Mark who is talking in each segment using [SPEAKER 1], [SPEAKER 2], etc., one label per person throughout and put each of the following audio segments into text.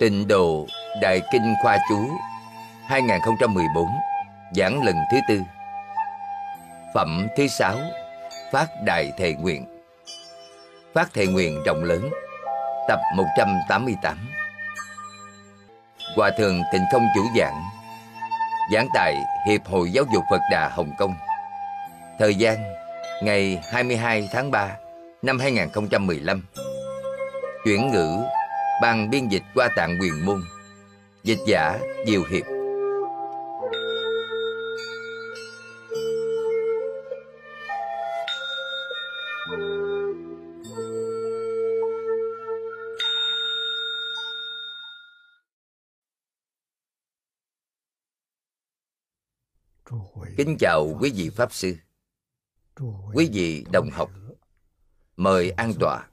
[SPEAKER 1] Tịnh Độ Đại Kinh Khoa Chú 2014 Giảng lần thứ tư Phẩm thứ sáu Phát Đại Thệ Nguyện Phát Thệ Nguyện rộng lớn Tập 188 Hòa Thượng Tịnh Không chủ giảng Giảng tại Hiệp hội Giáo dục Phật Đà Hồng Kông Thời gian ngày 22 tháng 3 năm 2015 Chuyển ngữ bằng biên dịch qua tạng quyền môn dịch giả diều hiệp kính chào quý vị pháp sư quý vị đồng học mời an tọa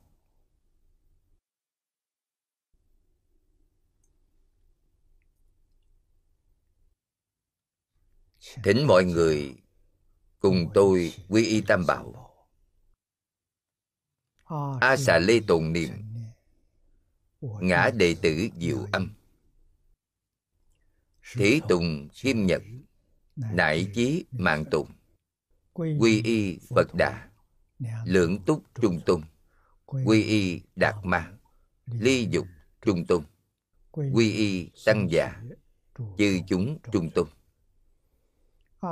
[SPEAKER 1] thỉnh mọi người cùng tôi quy y tam bảo a xà lê tồn niệm ngã đệ tử diệu âm thí tùng khiêm nhật nại chí mạng tùng quy y phật đà lưỡng túc trung tùng quy y đạt ma ly dục trung tùng quy y tăng già chư chúng trung tùng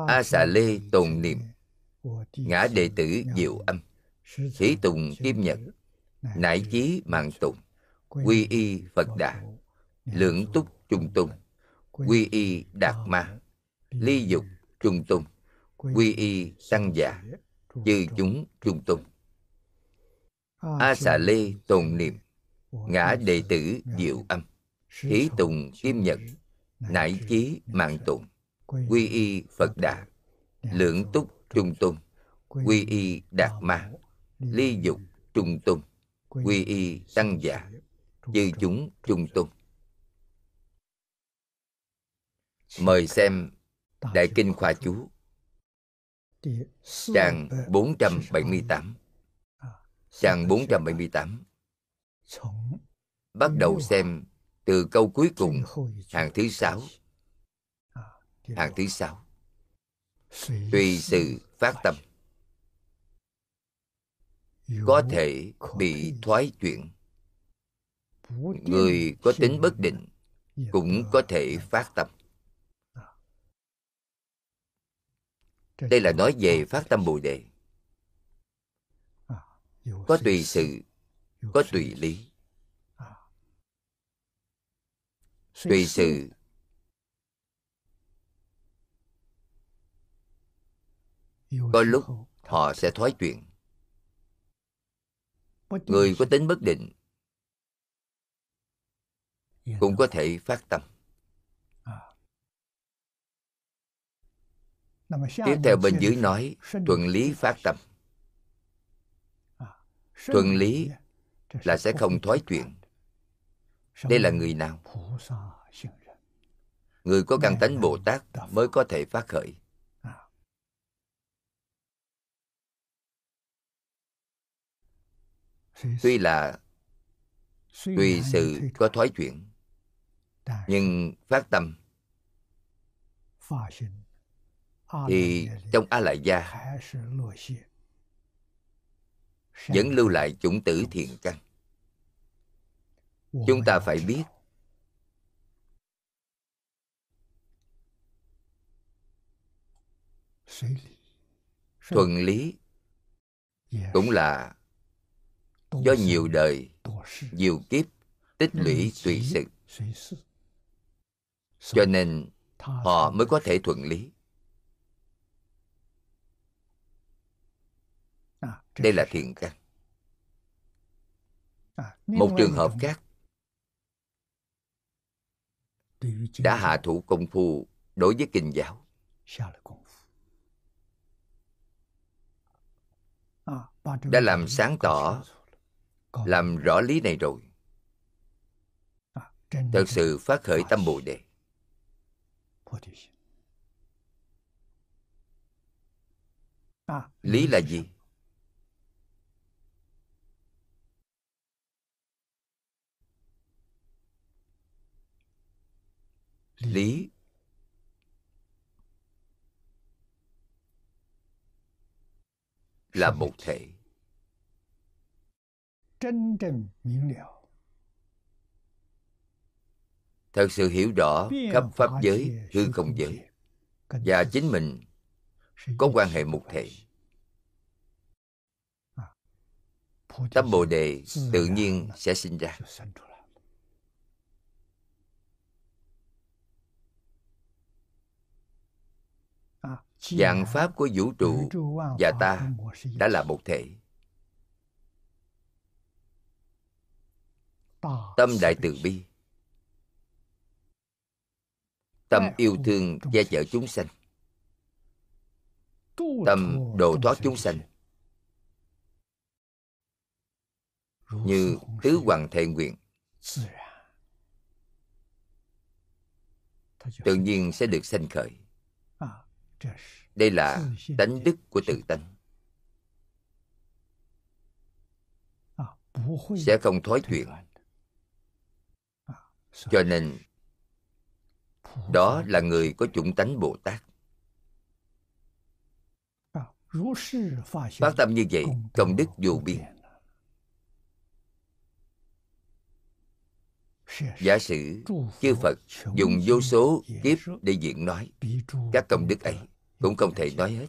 [SPEAKER 2] a xà lê
[SPEAKER 1] tồn niệm ngã đệ tử diệu âm thí tùng kim nhật nải chí mạng tùng quy y phật đà lưỡng túc Trung tùng quy y đạt ma ly dục Trung tùng quy y tăng già dư chúng Trung tùng
[SPEAKER 2] a xà lê
[SPEAKER 1] tồn niệm ngã đệ tử diệu âm thí tùng kim nhật nải chí mạng tùng quy y Phật Đà, lưỡng túc trung tùng, quy y Đạt Ma, ly dục trung tùng, quy y Tăng Giả, dư chúng trung tùng. Mời xem Đại Kinh Khoa Chú Trang 478 Trang 478 Bắt đầu xem từ câu cuối cùng hàng thứ sáu hạng thứ sáu tùy sự phát tâm có thể bị thoái chuyển người có tính bất định cũng có thể phát tâm à. đây là nói về phát tâm bồ đề à, có tùy sự có tùy lý à. tùy sự có lúc họ sẽ thoái chuyện người có tính bất định dạ cũng có thể phát tâm à. tiếp theo bên dưới nói thuận lý phát tâm à, thuận lý dạ, là sẽ không thoái chuyện đây là người nào người có căn tánh bồ tát mới có thể phát khởi tuy là tùy sự có thoái chuyển nhưng phát tâm thì trong a lại gia vẫn lưu lại chủng tử thiền căn chúng ta phải biết thuần lý dạ. cũng là do nhiều đời nhiều kiếp tích lũy tùy sự cho nên họ mới có thể thuận lý đây là thiện căn một trường hợp khác đã hạ thủ công phu đối với kinh giáo đã làm sáng tỏ làm rõ lý này rồi à, thật sự phát khởi tâm bồ đề à, lý là gì lý là một thể thật sự hiểu rõ khắp pháp giới hư không giới và chính mình có quan hệ một thể tâm bồ đề tự nhiên sẽ sinh ra à, dạng pháp của vũ trụ và ta đã là một thể tâm đại từ bi tâm yêu thương che chở chúng sanh tâm độ thoát chúng sanh như tứ hoàng thệ nguyện dạ. tự nhiên sẽ được sanh khởi à, dạ. đây là tánh đức của tự tánh à, sẽ không thói chuyện cho nên đó là người có chủng tánh bồ tát à, phát tâm như vậy công đức vô biên giả sử chư phật dùng vô số kiếp để diện nói các công đức ấy cũng không thể nói hết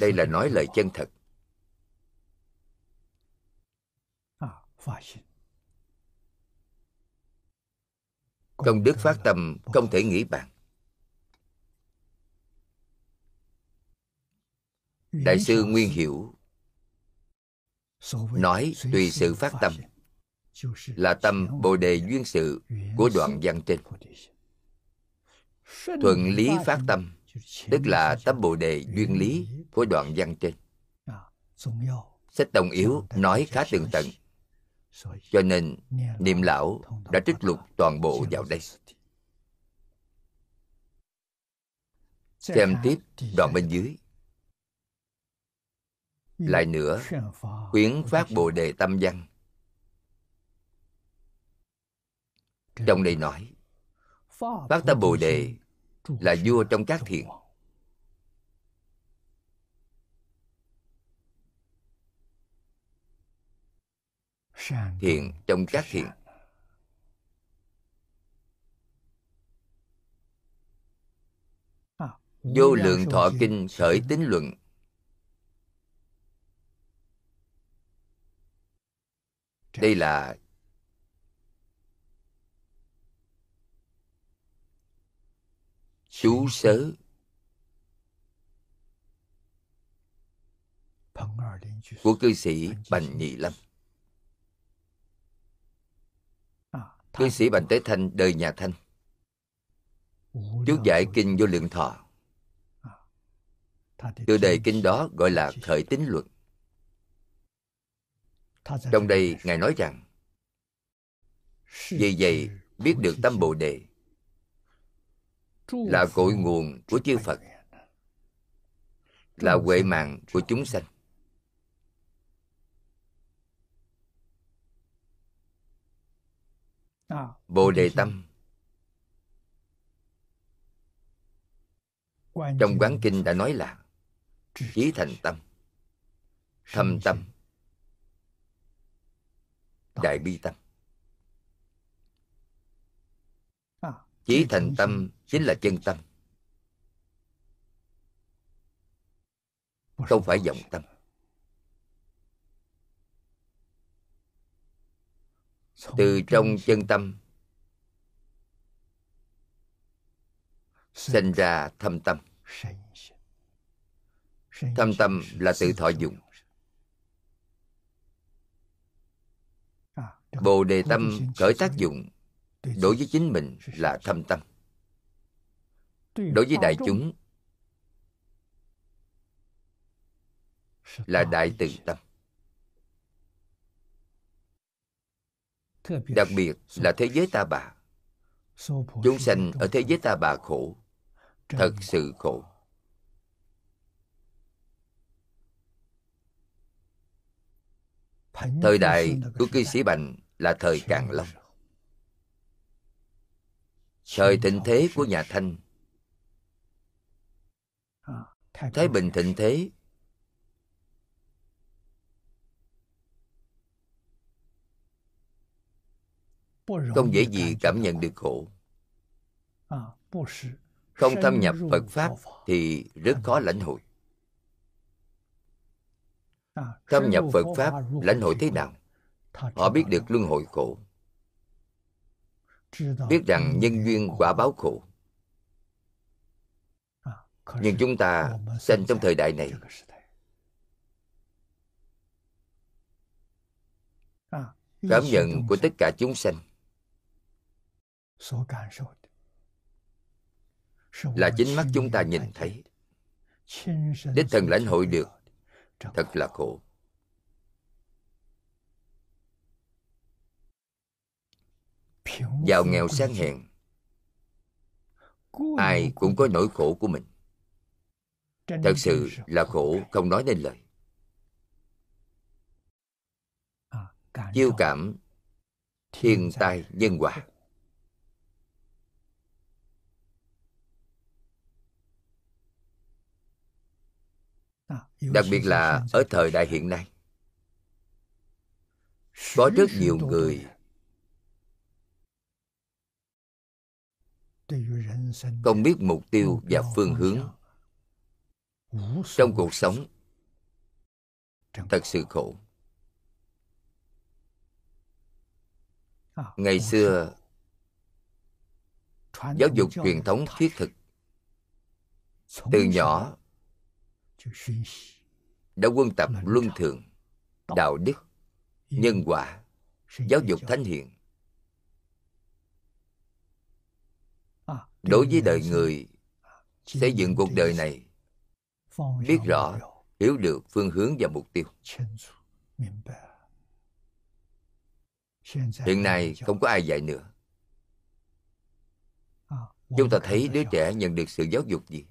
[SPEAKER 1] đây là nói lời chân thật Công đức phát tâm không thể nghĩ bàn. Đại sư Nguyên Hiểu nói tùy sự phát tâm là tâm Bồ Đề Duyên Sự của đoạn văn trên.
[SPEAKER 3] Thuận lý phát
[SPEAKER 1] tâm tức là tâm Bồ Đề Duyên Lý của đoạn văn trên. Sách Đồng Yếu nói khá tường tận cho nên niệm lão đã trích lục toàn bộ vào đây xem tiếp đoạn bên dưới lại nữa quyến phát bồ đề tâm văn trong đây nói phát tâm bồ đề là vua trong các thiện thiện trong các thiện vô lượng thọ kinh khởi tính luận đây là chú sớ của cư sĩ bành nhị lâm cư sĩ Bành Tế Thanh đời nhà Thanh chú giải kinh vô lượng thọ à, từ đề kinh đó gọi là khởi tính luật trong đây ngài nói rằng vì vậy biết được tâm bồ đề là cội nguồn của chư phật là huệ mạng của chúng sanh bồ ờ, đề tâm trong quán kinh đã nói là chí thành tâm thâm tâm đại bi tâm ờ, chí thành tâm chính là chân tâm không phải vọng tâm từ trong chân tâm sinh ra thâm tâm thâm tâm là tự thọ dụng à, bồ đề tâm khởi tác dụng đối với chính mình là thâm tâm đối với đại chúng là đại từ tâm đặc biệt là thế giới ta bà chúng sanh ở thế giới ta bà khổ thật sự khổ thời đại của cư sĩ bành là thời càng long thời thịnh thế của nhà thanh thái bình thịnh thế không dễ gì cảm nhận được khổ
[SPEAKER 3] không thâm nhập phật pháp
[SPEAKER 1] thì rất khó lãnh hội thâm nhập phật pháp lãnh hội thế nào họ biết được luân hồi khổ biết rằng nhân duyên quả báo khổ nhưng chúng ta sinh trong thời đại này cảm nhận của tất cả chúng sanh là chính mắt chúng ta nhìn thấy đích thân lãnh hội được thật là khổ giàu nghèo sang hèn ai cũng có nỗi khổ của mình
[SPEAKER 3] thật sự
[SPEAKER 1] là khổ không nói nên lời chiêu cảm thiên tai nhân quả. đặc biệt là ở thời đại hiện nay có rất nhiều người không biết mục tiêu và phương hướng trong cuộc sống thật sự khổ à, ngày xưa giáo dục truyền thống thiết thực từ nhỏ đã quân tập luân thường đạo đức nhân quả giáo dục thánh hiền đối với đời người xây dựng cuộc đời này biết rõ hiểu được phương hướng và mục tiêu hiện nay không có ai dạy nữa chúng ta thấy đứa trẻ nhận được sự giáo dục gì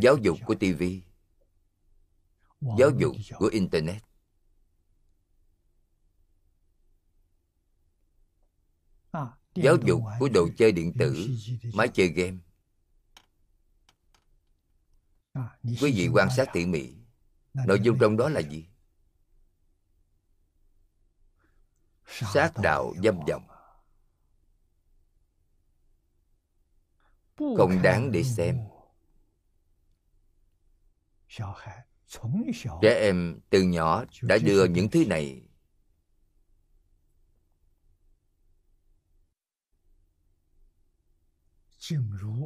[SPEAKER 1] giáo dục của tv giáo dục của internet à, giáo dục của đồ chơi điện tử máy chơi game à, quý vị quan sát tỉ mỉ nội dung trong đó là gì sát đạo dâm vọng không đáng để xem trẻ em từ nhỏ đã đưa những thứ này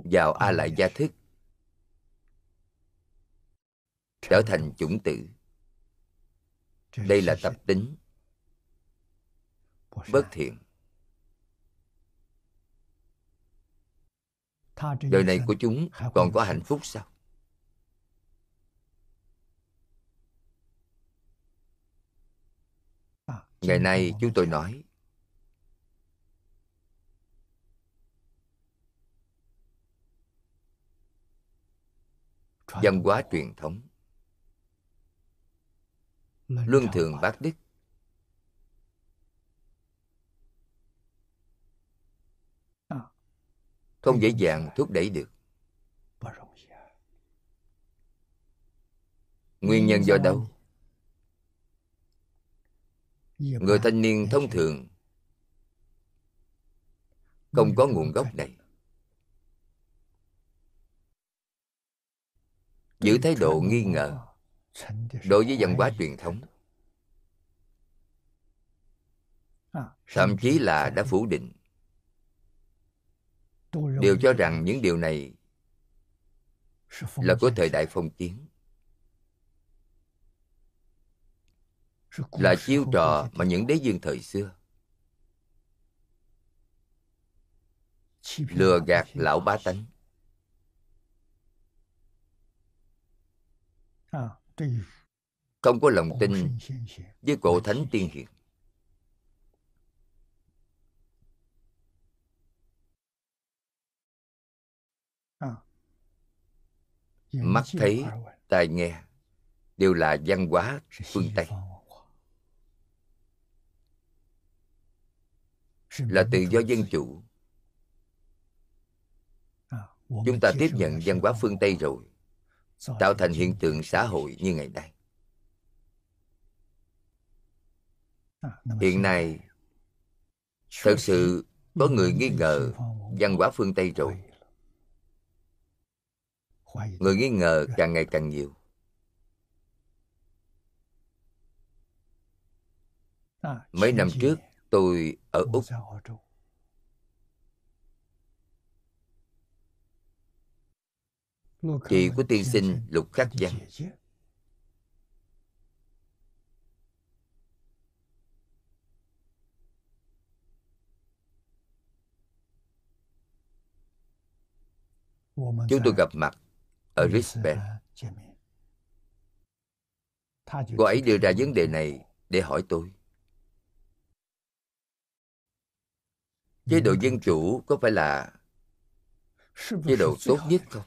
[SPEAKER 1] vào a lại gia thức trở thành chủng tử đây là tập tính bất thiện đời này của chúng còn có hạnh phúc sao à, ngày nay chúng tôi nói văn hóa truyền thống luân thường bác đức không dễ dàng thúc đẩy được nguyên nhân do đâu người thanh niên thông thường không có nguồn gốc này giữ thái độ nghi ngờ đối với văn hóa truyền thống thậm chí là đã phủ định đều cho rằng những điều này là của thời đại phong kiến là chiêu trò mà những đế dương thời xưa lừa gạt lão bá tánh à, không có lòng tin với cổ thánh tiên hiền mắt thấy tai nghe đều là văn hóa phương tây là tự do dân chủ à, chúng ta tiếp nhận văn hóa phương tây rồi tạo thành hiện tượng xã hội như ngày nay à, hiện nay thật sự có người nghi ngờ văn hóa phương tây rồi người nghi ngờ càng ngày càng nhiều à, mấy năm trước tôi ở úc chị của tiên sinh lục khắc văn chúng tôi gặp mặt ở Lisbon. Cô ấy đưa ra vấn đề này để hỏi tôi. Chế độ dân chủ có phải là chế độ tốt nhất không?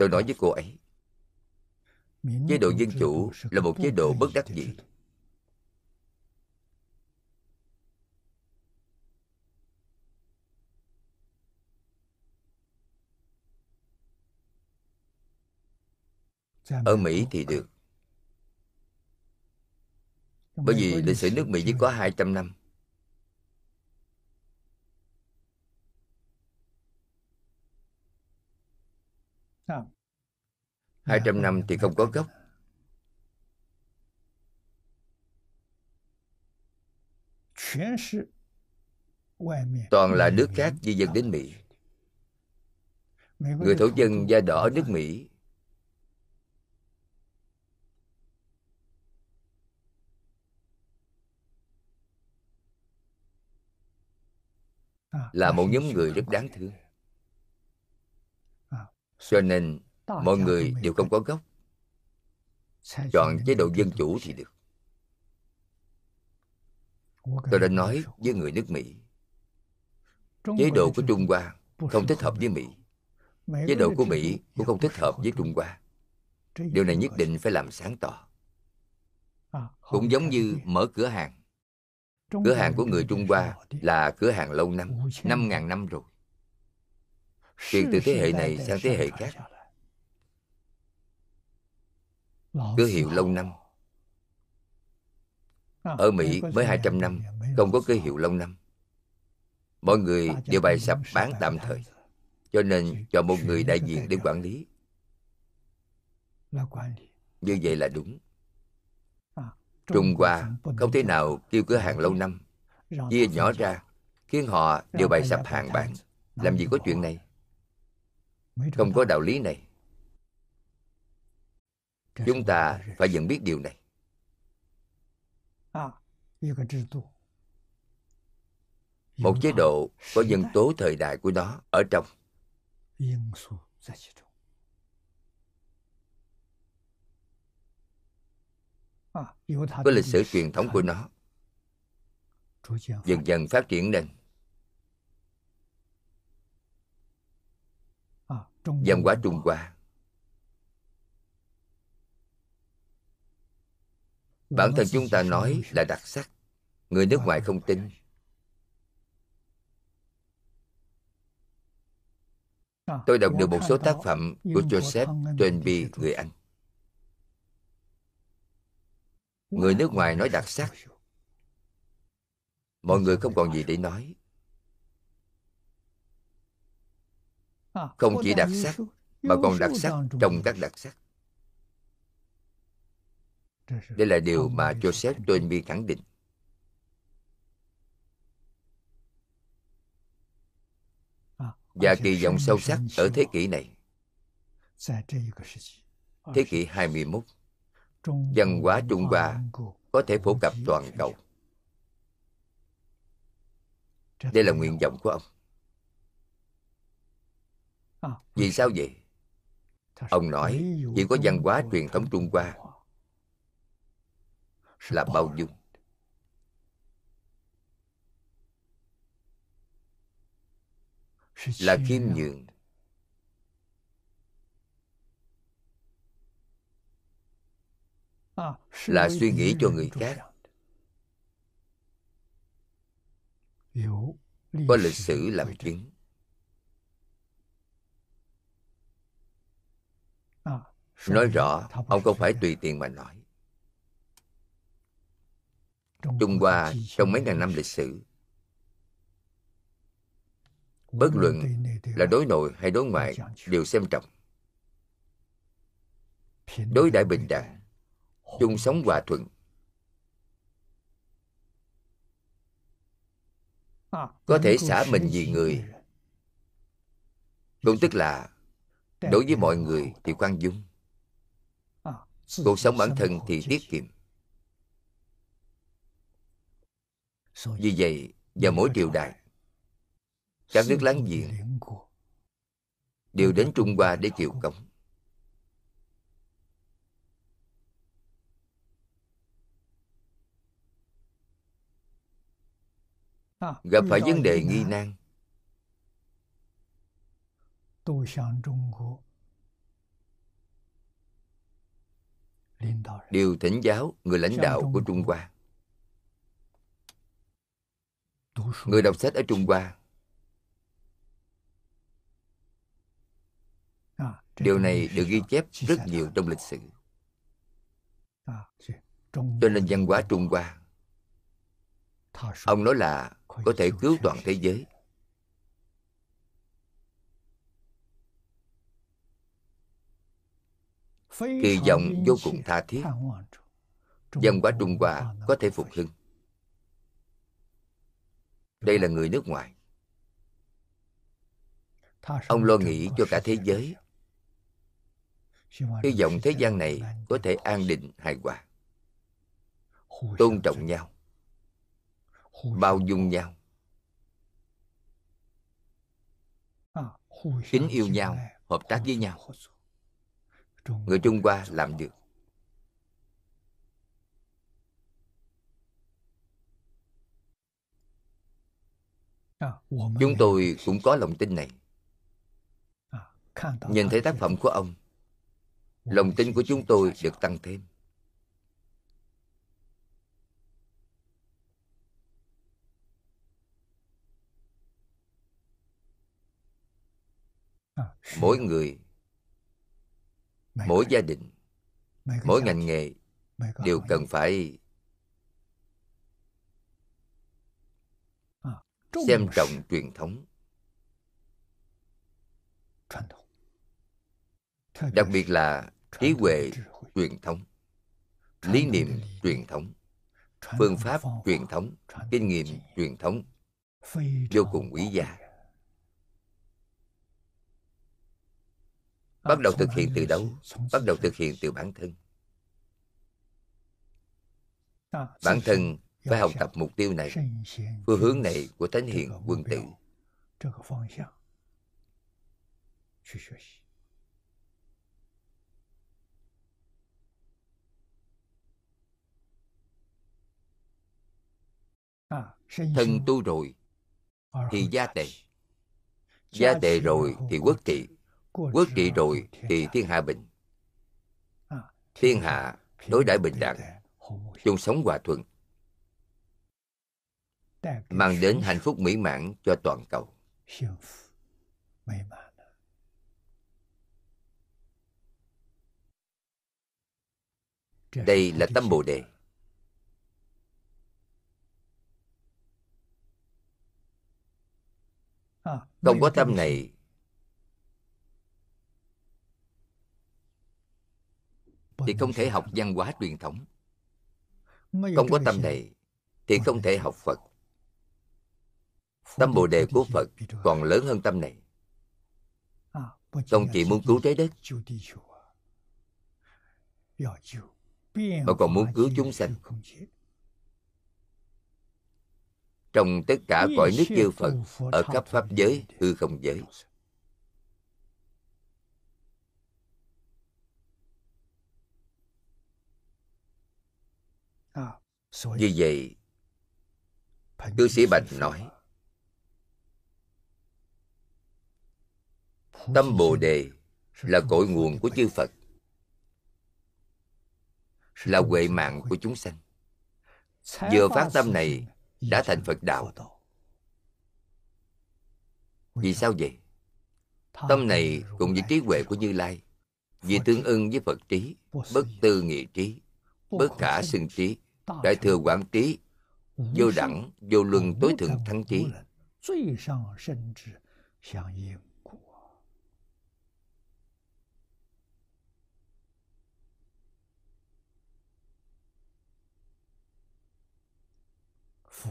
[SPEAKER 1] Tôi nói với cô ấy,
[SPEAKER 3] chế độ dân chủ là một chế độ bất đắc
[SPEAKER 1] dĩ ở Mỹ thì được.
[SPEAKER 4] Bởi vì lịch sử
[SPEAKER 1] nước Mỹ chỉ có 200 năm. hai trăm năm thì không có gốc toàn là nước khác di dân đến mỹ người thổ dân da đỏ nước mỹ là một nhóm người rất đáng thương cho nên mọi người đều không có gốc chọn chế độ dân chủ thì được tôi đã nói với người nước mỹ chế độ của trung hoa không thích hợp với mỹ chế độ của mỹ cũng không thích hợp với trung hoa điều này nhất định phải làm sáng tỏ cũng giống như mở cửa hàng Cửa hàng của người Trung Hoa là cửa hàng lâu năm, 5.000 năm rồi. Truyền từ thế hệ này sang thế hệ khác. Cửa hiệu lâu năm. À, Ở Mỹ mới 200 năm, không có cửa hiệu lâu năm. Mọi người đều bày sập bán tạm thời. Cho nên cho một người đại diện để quản lý. Như vậy là đúng. Trung Hoa không thể nào kêu cửa hàng lâu năm, chia nhỏ ra, khiến họ đều bày sập hàng bạn. Làm gì có chuyện này? Không có đạo lý này. Chúng ta phải nhận biết điều này. À, Một chế độ có dân tố thời đại của nó ở trong. có lịch sử truyền thống của nó dần dần phát triển lên văn hóa trung hoa bản thân chúng ta nói là đặc sắc người nước ngoài không tin à, tôi đọc được một số tác phẩm của joseph twenby người anh người nước ngoài nói đặc sắc mọi người không còn gì để nói
[SPEAKER 2] không chỉ đặc sắc
[SPEAKER 1] mà còn đặc sắc trong các đặc sắc đây là điều mà joseph twenby khẳng định và kỳ vọng sâu sắc ở thế kỷ này thế kỷ 21 văn hóa trung hoa có thể phổ cập toàn cầu đây là nguyện vọng của ông vì sao vậy ông nói chỉ có văn hóa truyền thống trung hoa là bao dung là khiêm nhường
[SPEAKER 2] là suy nghĩ cho người
[SPEAKER 1] khác có lịch sử làm chứng nói rõ ông không phải tùy tiện mà nói trung hoa trong mấy ngàn năm lịch sử bất luận là đối nội hay đối ngoại đều xem trọng đối đại bình đẳng chung sống hòa thuận có thể xả mình vì người cũng tức là đối với mọi người thì khoan dung cuộc sống bản thân thì tiết kiệm vì vậy vào mỗi triều đại các nước láng giềng đều đến trung hoa để triều công Ờ, gặp phải vấn đề nghi nan đều thỉnh giáo người lãnh đạo của trung hoa người đọc sách ở trung hoa à, điều này được ghi chép rất nhiều trong lịch sử
[SPEAKER 2] à, cho
[SPEAKER 1] nên văn hóa trung hoa ông nói là có thể cứu toàn thế giới
[SPEAKER 3] kỳ vọng vô cùng
[SPEAKER 1] tha thiết văn hóa trung hoa có thể phục hưng đây là người nước ngoài ông lo nghĩ cho cả thế giới hy vọng thế gian này có thể an định hài hòa tôn trọng nhau bao dung nhau
[SPEAKER 2] à, kính
[SPEAKER 1] yêu nhau hợp tác với nhau người trung hoa làm được à, chúng tôi cũng có lòng tin này
[SPEAKER 2] à, nhìn thấy
[SPEAKER 1] tác phẩm của ông lòng tin của chúng tôi được tăng thêm mỗi người mỗi gia đình mỗi ngành nghề đều cần phải à, xem trọng truyền thống đặc biệt là trí huệ truyền thống lý niệm truyền thống phương pháp truyền thống kinh nghiệm truyền thống vô cùng quý giá bắt đầu thực hiện từ đâu bắt đầu thực hiện từ bản thân bản thân phải học tập mục tiêu này phương hướng này của thánh hiền quân tử thân tu rồi thì gia tệ gia tệ rồi thì quốc trị Quốc trị rồi thì thiên hạ bình. À, thiên hạ đối đãi bình đẳng, chung sống hòa thuận, mang đến hạnh phúc mỹ mãn cho toàn cầu. Đây là tâm Bồ Đề. À, Không có tâm này thì không thể học văn hóa truyền thống không có tâm này thì không thể học phật tâm bồ đề của phật còn lớn hơn tâm này à, không chỉ muốn cứu trái đất dạ, mà còn muốn cứu chúng sanh trong tất cả cõi nước chư phật ở khắp pháp giới hư không giới Vì vậy, cư sĩ Bạch nói, Tâm Bồ Đề là cội nguồn của chư Phật, là huệ mạng của chúng sanh. Vừa phát tâm này đã thành Phật Đạo. Vì sao vậy? Tâm này cùng với trí huệ của Như Lai Vì tương ưng với Phật trí Bất tư nghị trí Bất cả xưng trí đại thừa quảng trí vô đẳng vô luân tối thượng thắng trí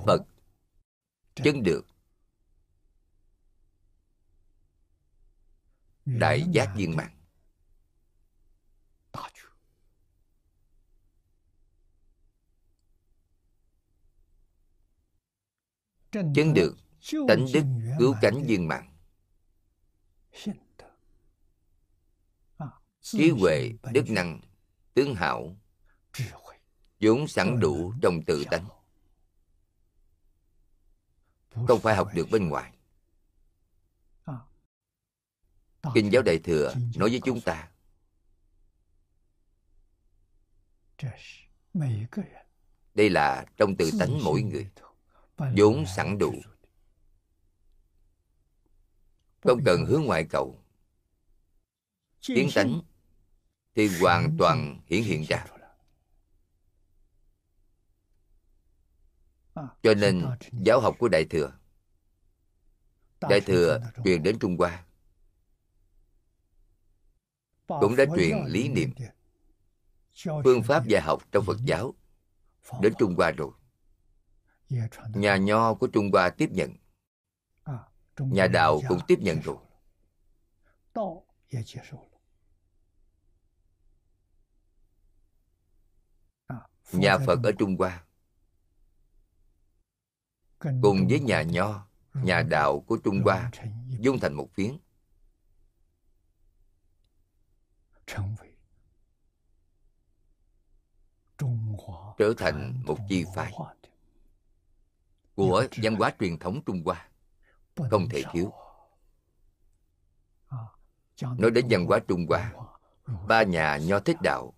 [SPEAKER 1] phật chân được đại giác viên mạng chứng được tánh đức cứu cánh viên mạng
[SPEAKER 2] à, trí huệ
[SPEAKER 1] đức năng tướng hảo vốn sẵn đủ trong tự tánh không phải học được bên ngoài à, kinh giáo đại thừa nói với chúng ta đây là trong tự tánh mỗi người vốn sẵn đủ không cần hướng ngoại cầu tiến tánh thì hoàn toàn hiển hiện ra cho nên giáo học của đại thừa đại thừa truyền đến trung hoa
[SPEAKER 2] cũng đã truyền lý
[SPEAKER 1] niệm phương pháp dạy học trong phật giáo đến trung hoa rồi nhà nho của trung hoa tiếp nhận à, nhà đạo cũng tiếp nhận rồi nhà à, phật ở trung hoa cùng với nhà nho nhà đạo của trung hoa dung thành một phiến trở thành một chi phái của văn hóa truyền thống Trung Hoa không thể thiếu. À, Nói đến văn hóa Trung Hoa, ba nhà Nho Thích Đạo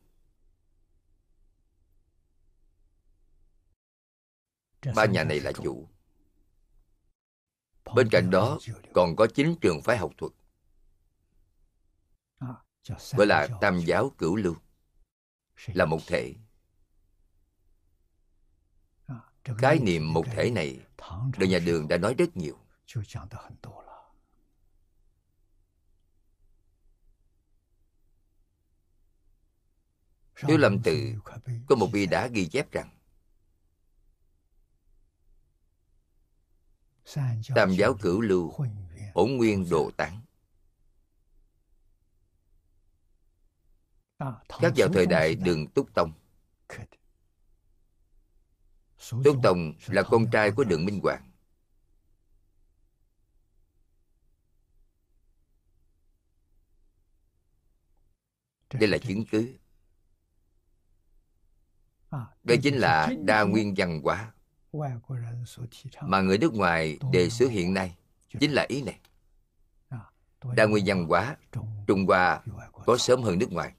[SPEAKER 1] Ba nhà này là chủ. Bên cạnh đó còn có chín trường phái học thuật. À, Gọi là tam giáo cửu lưu. Là một thể cái niệm một thể này, đời nhà đường đã nói rất nhiều. Nếu Lâm Tự có một bi đã ghi chép rằng Tam giáo cửu lưu Ổn nguyên đồ tán Các vào thời đại đường Túc Tông Tôn Tòng là con trai của Đường Minh Hoàng. Đây là chứng cứ. À, đây chính là đa nguyên văn hóa mà người nước ngoài đề xuất hiện nay chính là ý này. À, đa nguyên văn hóa Trung Hoa có sớm hơn nước ngoài.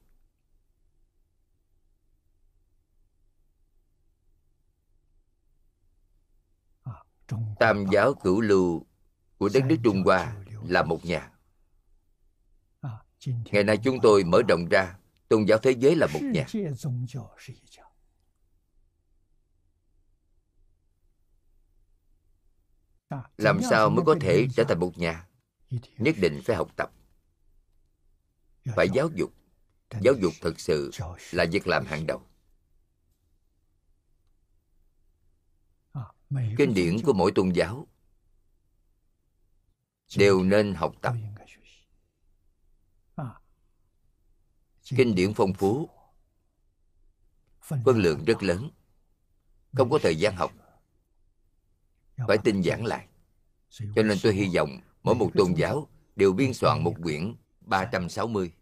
[SPEAKER 1] tam giáo cửu lưu của đất nước trung hoa là một nhà à, ngày nay chúng tôi mở rộng ra tôn giáo thế giới là một nhà à, làm sao mới có thể trở thành một nhà nhất định phải học tập phải giáo dục giáo dục thực sự là việc làm hàng đầu kinh điển của mỗi tôn giáo đều nên học tập à. kinh điển phong phú phân lượng rất lớn không có thời gian học phải tinh giản lại cho nên tôi hy vọng mỗi một tôn giáo đều biên soạn một quyển 360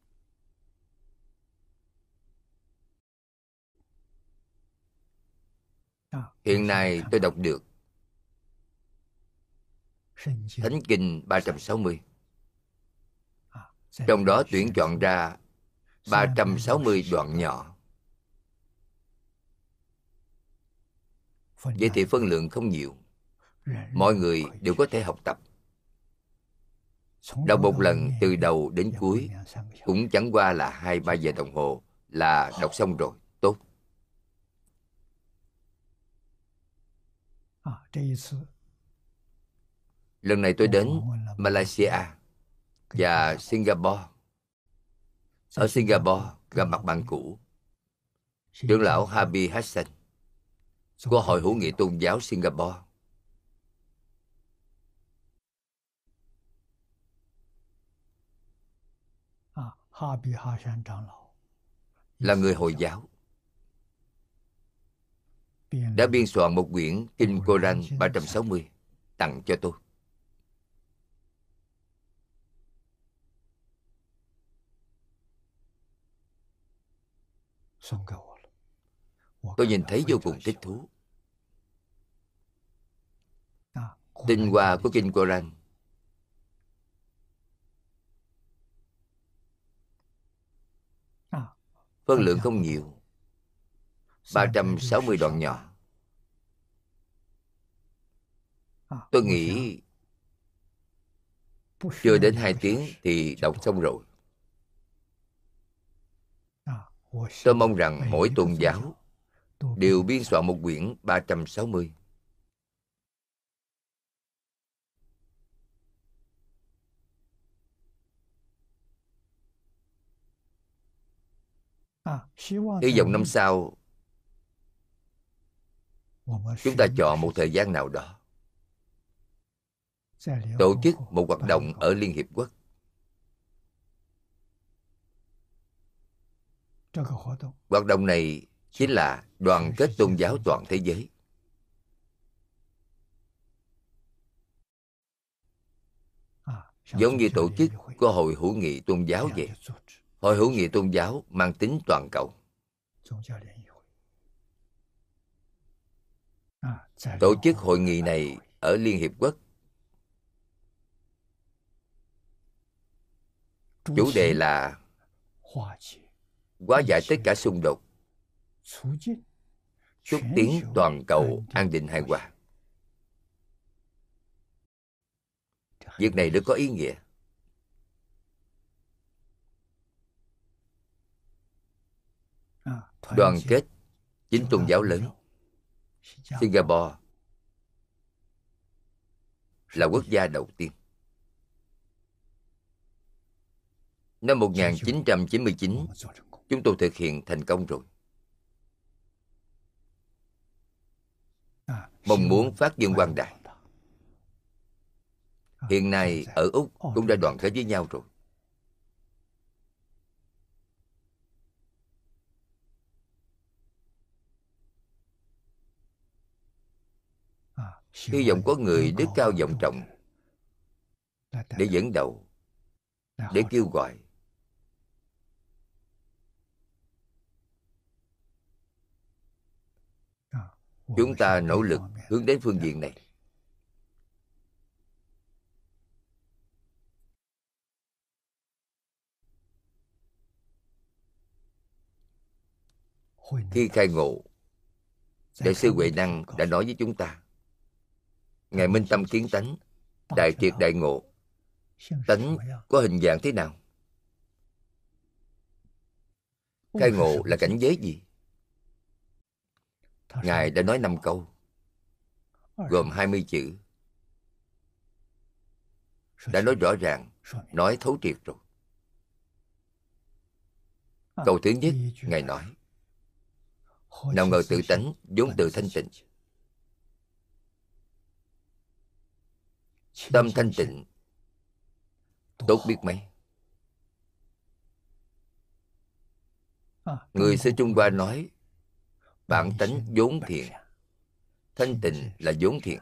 [SPEAKER 1] Hiện nay tôi đọc được Thánh Kinh 360 Trong đó tuyển chọn ra 360 đoạn nhỏ Vậy thì phân lượng không nhiều Mọi người đều có thể học tập Đọc một lần từ đầu đến cuối Cũng chẳng qua là hai ba giờ đồng hồ Là đọc xong rồi Lần này tôi đến Malaysia à và Singapore. Ở Singapore gặp mặt bạn cũ, trưởng lão Habi Hassan của Hội hữu nghị tôn giáo Singapore. À, là người Hồi giáo đã biên soạn một quyển Kinh Koran 360 tặng cho tôi. Tôi nhìn thấy vô cùng thích thú. À, Tinh hoa của Kinh Koran à, Phân lượng không nhiều 360 đoạn nhỏ À, tôi nghĩ chưa đến hai tiếng thì đọc xong rồi. À, tôi mong rằng mỗi tôn giáo đều biên soạn một quyển 360. Hy vọng năm sau chúng ta chọn một thời gian nào đó tổ chức một hoạt động ở Liên Hiệp Quốc. Hoạt động này chính là đoàn kết tôn giáo toàn thế giới. À, Giống như tổ chức của Hội hữu nghị tôn giáo vậy. Hội hữu nghị tôn giáo mang tính toàn cầu. Tổ à, chức hội nghị này ở Liên Hiệp Quốc chủ đề là hóa giải tất cả xung đột xúc tiến toàn cầu an định hài hòa việc này rất có ý nghĩa à, đoàn kết chính tôn giáo lớn singapore là quốc gia đầu tiên Năm 1999, chúng tôi thực hiện thành công rồi. À, Mong muốn phát dương quang đại. À, hiện nay ở Úc cũng đã đoàn kết với nhau rồi. À, Hy vọng có người đức cao vọng trọng để dẫn đầu, để kêu gọi chúng ta nỗ lực hướng đến phương diện này khi khai ngộ đại sư huệ năng đã nói với chúng ta ngài minh tâm kiến tánh đại triệt đại ngộ tánh có hình dạng thế nào khai ngộ là cảnh giới gì Ngài đã nói năm câu Gồm 20 chữ Đã nói rõ ràng Nói thấu triệt rồi à, Câu thứ nhất Ngài nói Nào ngờ tự tánh vốn tự thanh tịnh Tâm thanh tịnh Tốt biết mấy à, Người xứ Trung Hoa nói bản tánh vốn thiện thanh tịnh là vốn thiện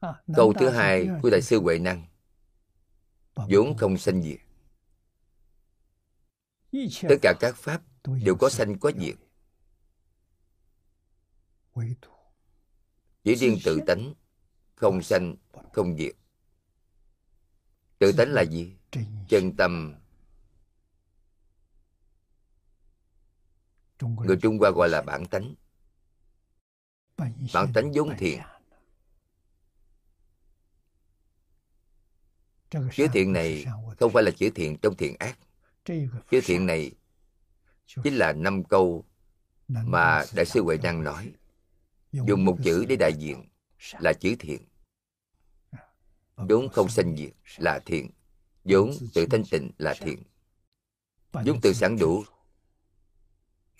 [SPEAKER 2] à, câu thứ hai của đại
[SPEAKER 1] sư huệ năng vốn không sanh diệt tất cả các pháp đều có sanh có diệt chỉ riêng tự tánh không sanh không diệt tự tánh là gì chân tâm người trung hoa gọi là bản tánh bản tánh vốn thiện chữ thiện này không phải là chữ thiện trong thiện ác chữ thiện này chính là năm câu mà đại sư huệ năng nói dùng một chữ để đại diện là chữ thiện vốn không sanh diệt là thiện vốn tự thanh tịnh là thiện vốn tự sản đủ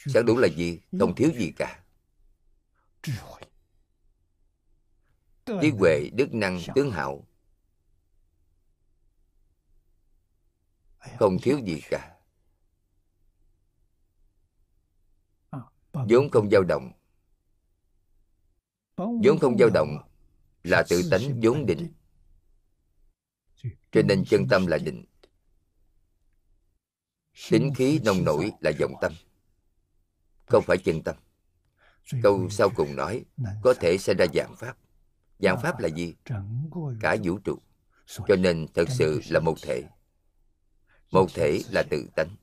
[SPEAKER 1] chẳng đủ là gì không thiếu gì cả trí huệ đức năng tướng hảo không thiếu gì cả à, vốn không dao động
[SPEAKER 2] vốn không
[SPEAKER 1] dao động là tự tánh vốn định cho nên chân tâm là định tính khí nông nổi là dòng tâm không phải chân tâm câu sau cùng nói có thể sẽ ra dạng pháp dạng pháp là gì cả vũ trụ cho nên thật sự là một thể một thể là tự tánh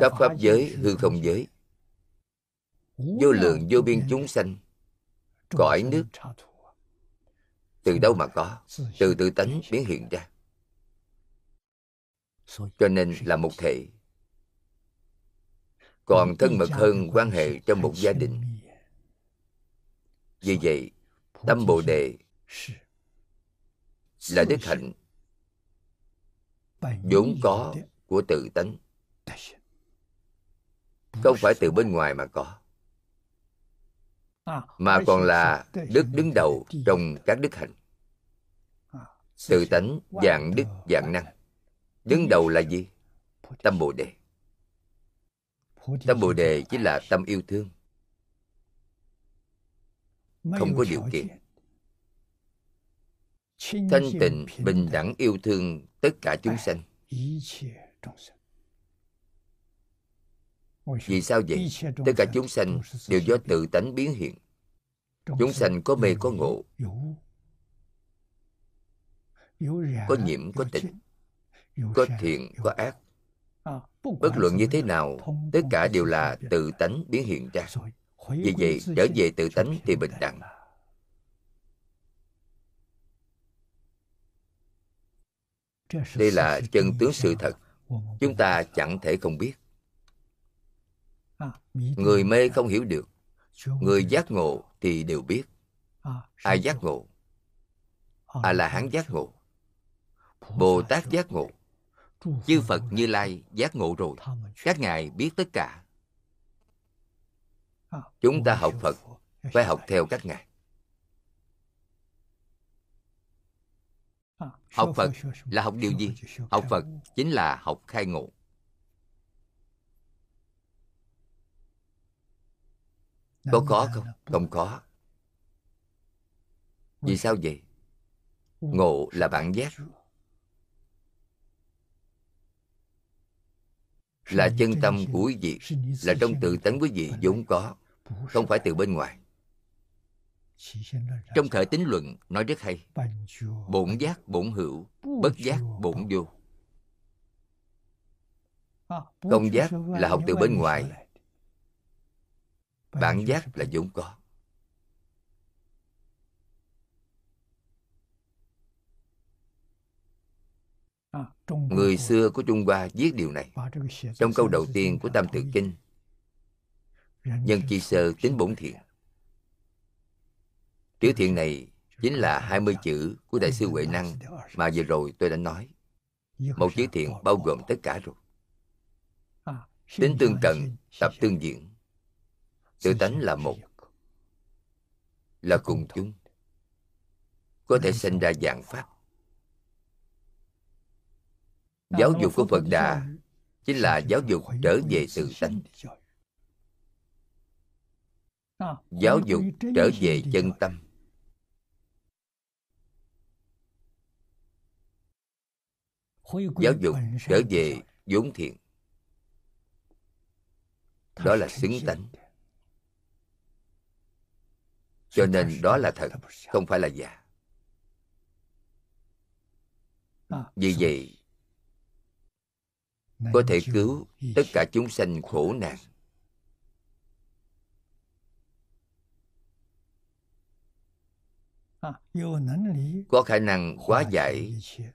[SPEAKER 1] các pháp giới hư không giới vô lượng vô biên chúng sanh cõi nước từ đâu mà có từ tự tánh biến hiện ra cho nên là một thể còn thân mật hơn quan hệ trong một gia đình vì vậy tâm bồ đề là đức hạnh vốn có của tự tánh không phải từ bên ngoài mà có mà còn là đức đứng đầu trong các đức hạnh tự tánh dạng đức dạng năng đứng đầu là gì tâm bồ đề Tâm Bồ Đề chỉ là tâm yêu thương Không có điều kiện Thanh tịnh, bình đẳng yêu thương tất cả chúng sanh Vì sao vậy? Tất cả chúng sanh đều do tự tánh biến hiện Chúng sanh có mê có ngộ Có nhiễm có tịnh Có thiện có ác
[SPEAKER 3] Ờ, bất luận như
[SPEAKER 1] thế nào tất cả đều là tự tánh biến hiện ra vì vậy trở về tự tánh thì bình đẳng đây là chân tướng sự thật chúng ta chẳng thể không biết
[SPEAKER 2] à, người
[SPEAKER 1] mê không hiểu được người giác ngộ thì đều biết à, ai à, giác ngộ a à là hắn giác ngộ bồ tát giác ngộ chư phật như lai giác ngộ rồi các ngài biết tất cả chúng ta học phật phải học theo các ngài học phật là học điều gì học phật chính là học khai ngộ có khó không không khó vì sao vậy ngộ là bạn giác là chân tâm của quý vị là trong tự tánh quý vị vốn có không phải từ bên ngoài trong khởi tính luận nói rất hay bổn giác bổn hữu bất giác bổn vô
[SPEAKER 2] à, công giác là học từ bên ngoài
[SPEAKER 1] bản giác là vốn có Người xưa của Trung Hoa viết điều này trong câu đầu tiên của Tam Tự Kinh. Nhân chi sơ tính bổn thiện. Tiểu thiện này chính là 20 chữ của Đại sư Huệ Năng mà vừa rồi tôi đã nói. Một chữ thiện bao gồm tất cả rồi. À, tính tương cận, tập tương diện Tự tánh là một, là cùng chúng Có thể sinh ra dạng pháp giáo dục của phật đà chính là giáo dục trở về tự tánh giáo dục trở về chân tâm giáo dục trở về vốn thiện đó là xứng tánh cho nên đó là thật không phải là giả vì vậy có thể cứu tất cả chúng sanh khổ nạn à, có khả năng hóa giải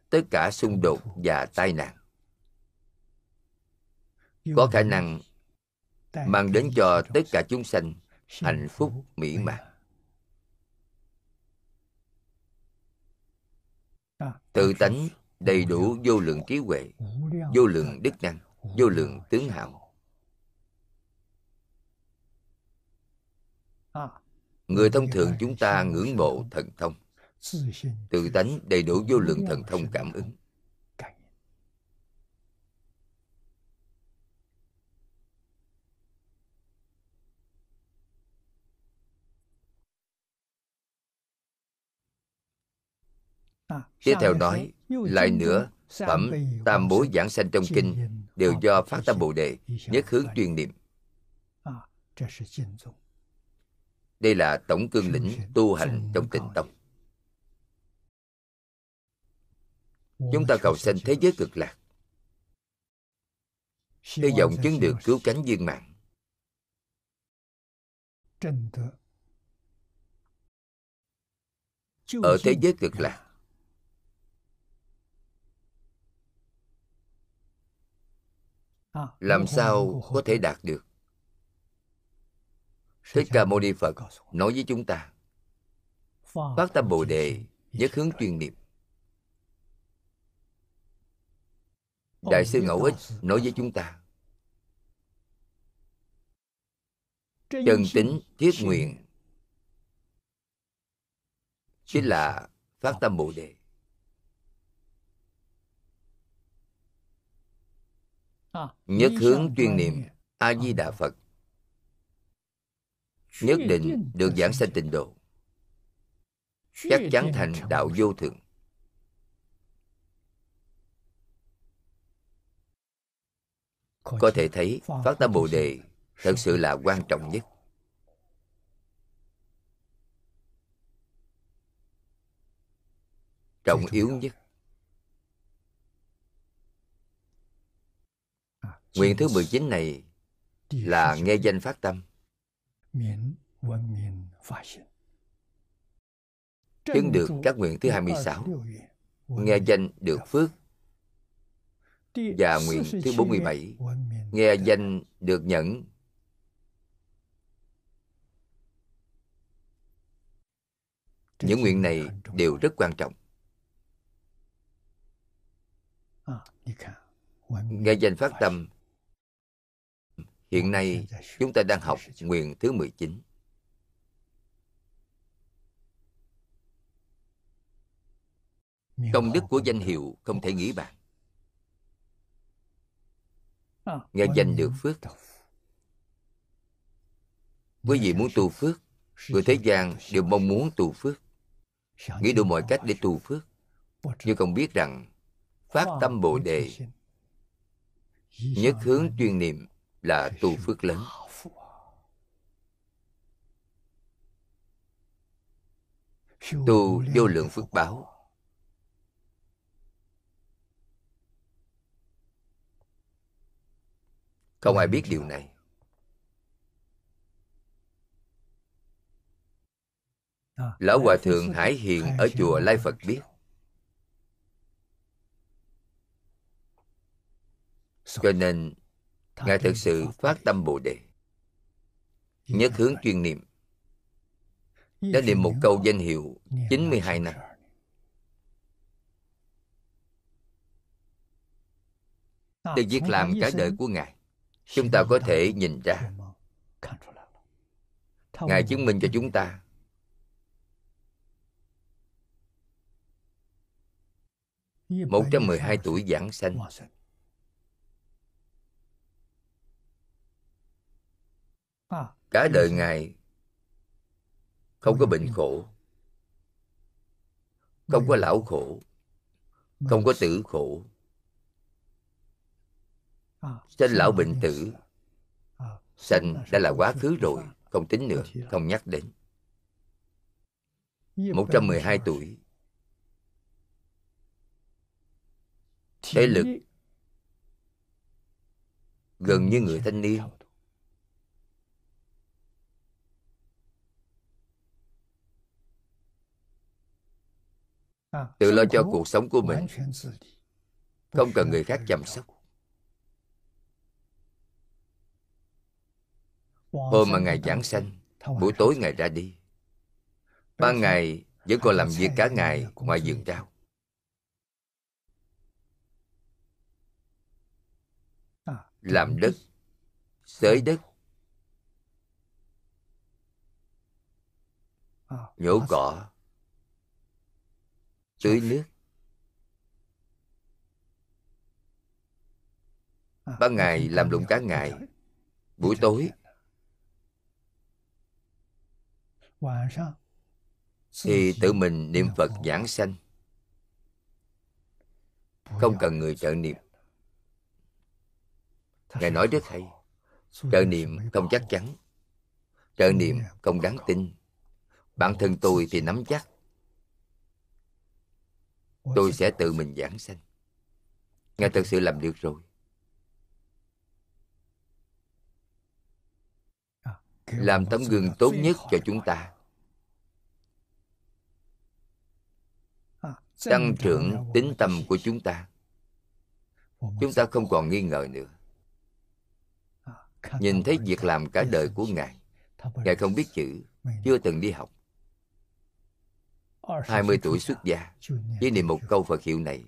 [SPEAKER 1] tất cả xung đột và tai nạn có khả năng mang đến cho tất cả chúng sanh hạnh phúc mỹ mãn à, tự tánh đầy đủ vô lượng trí huệ vô lượng đức năng vô lượng tướng hảo người thông thường chúng ta ngưỡng mộ thần thông tự tánh đầy đủ vô lượng thần thông cảm ứng Tiếp theo nói, lại nữa, phẩm tam bối giảng sanh trong kinh đều do phát tâm bồ đề nhất hướng truyền niệm à, đây là tổng cương lĩnh tu hành trong tịnh tông chúng ta cầu sanh thế giới cực lạc hy vọng chứng được cứu cánh viên mạng ở thế giới cực lạc làm sao có thể đạt được thích ca mâu ni phật nói với chúng ta phát tâm bồ đề nhất hướng chuyên niệm đại sư ngẫu ích nói với chúng ta chân tính thiết nguyện chính là phát tâm bồ đề nhất hướng chuyên niệm a di đà ờ. phật nhất định được giảng sanh tịnh độ chắc chắn thành đạo vô thượng có thể thấy phát tâm bồ đề thật sự là quan trọng nhất trọng yếu nhất Nguyện thứ 19 này là nghe danh phát tâm.
[SPEAKER 3] Chứng được các nguyện thứ 26,
[SPEAKER 1] nghe danh được phước.
[SPEAKER 3] Và nguyện thứ 47,
[SPEAKER 1] nghe danh được nhẫn. Những nguyện này đều rất quan trọng. À, nghe danh phát tâm Hiện nay, chúng ta đang học nguyện thứ 19. Công đức của danh hiệu không thể nghĩ bàn. À, Nghe danh được phước. Quý vị muốn tu phước, người thế gian đều mong muốn tu phước. Nghĩ đủ mọi cách để tu phước. Nhưng không biết rằng, phát tâm Bồ Đề, nhất hướng chuyên niệm là tu phước lớn tu vô lượng phước báo không ai biết điều này lão hòa thượng hải hiền ở chùa lai phật biết cho nên ngài thực sự phát tâm bồ đề nhất hướng chuyên niệm đã niệm một câu danh hiệu 92 năm từ việc làm cả đời của ngài chúng ta có thể nhìn ra ngài chứng minh cho chúng ta một trăm mười hai tuổi giảng sanh cả đời ngài không có bệnh khổ không có lão khổ không có tử khổ à, sinh lão bệnh tử sinh à, đã là quá khứ rồi không tính nữa không nhắc đến 112 tuổi Thể lực Gần như người thanh niên tự lo cho cuộc sống của mình không cần người khác chăm sóc
[SPEAKER 2] hôm mà ngài giảng
[SPEAKER 1] sanh buổi tối ngài ra đi ban ngày vẫn còn làm việc cả ngày ngoài vườn rau à, làm đất xới đất à, nhổ à, cỏ tưới nước à, ban ngày làm lụng cả ngày buổi tối thì tự mình niệm phật giảng sanh không cần người trợ niệm ngài nói rất hay trợ niệm không chắc chắn trợ niệm không đáng tin bản thân tôi thì nắm chắc tôi sẽ tự mình giảng sanh ngài thật sự làm được rồi à, làm tấm gương tốt nhất cho chúng ta
[SPEAKER 2] à, tăng
[SPEAKER 1] trưởng tính tâm của chúng ta chúng ta không còn nghi ngờ nữa à, nhìn thấy việc làm cả đời của ngài ngài không biết chữ chưa từng đi học 20 tuổi xuất gia với niệm một câu Phật hiệu này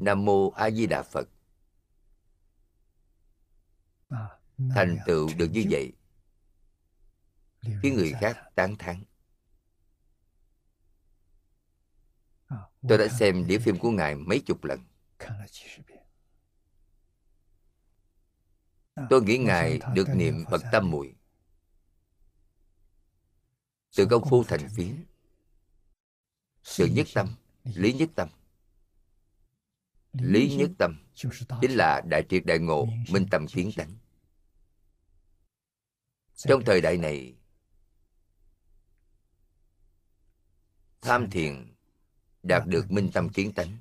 [SPEAKER 1] Nam Mô A Di Đà Phật thành tựu được như vậy khiến người khác tán thán tôi đã xem đĩa phim của ngài mấy chục lần tôi nghĩ ngài được niệm bậc tâm muội từ công phu thành phiến sự nhất tâm lý nhất tâm lý nhất tâm chính là đại triệt đại ngộ minh tâm kiến tánh trong thời đại này tham thiền đạt được minh tâm kiến tánh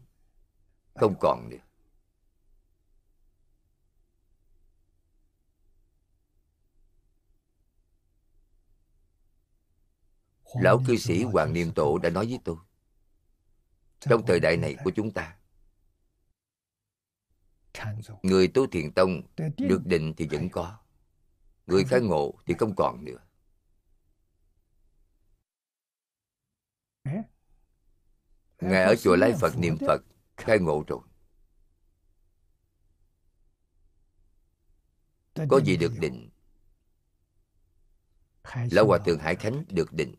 [SPEAKER 1] không còn nữa lão cư sĩ hoàng niệm tổ đã nói với tôi trong thời đại này của chúng ta người tu thiền tông được định thì vẫn có người khai ngộ thì không còn nữa ngài ở chùa lai phật niệm phật khai ngộ rồi có gì được định lão hòa thượng hải khánh được định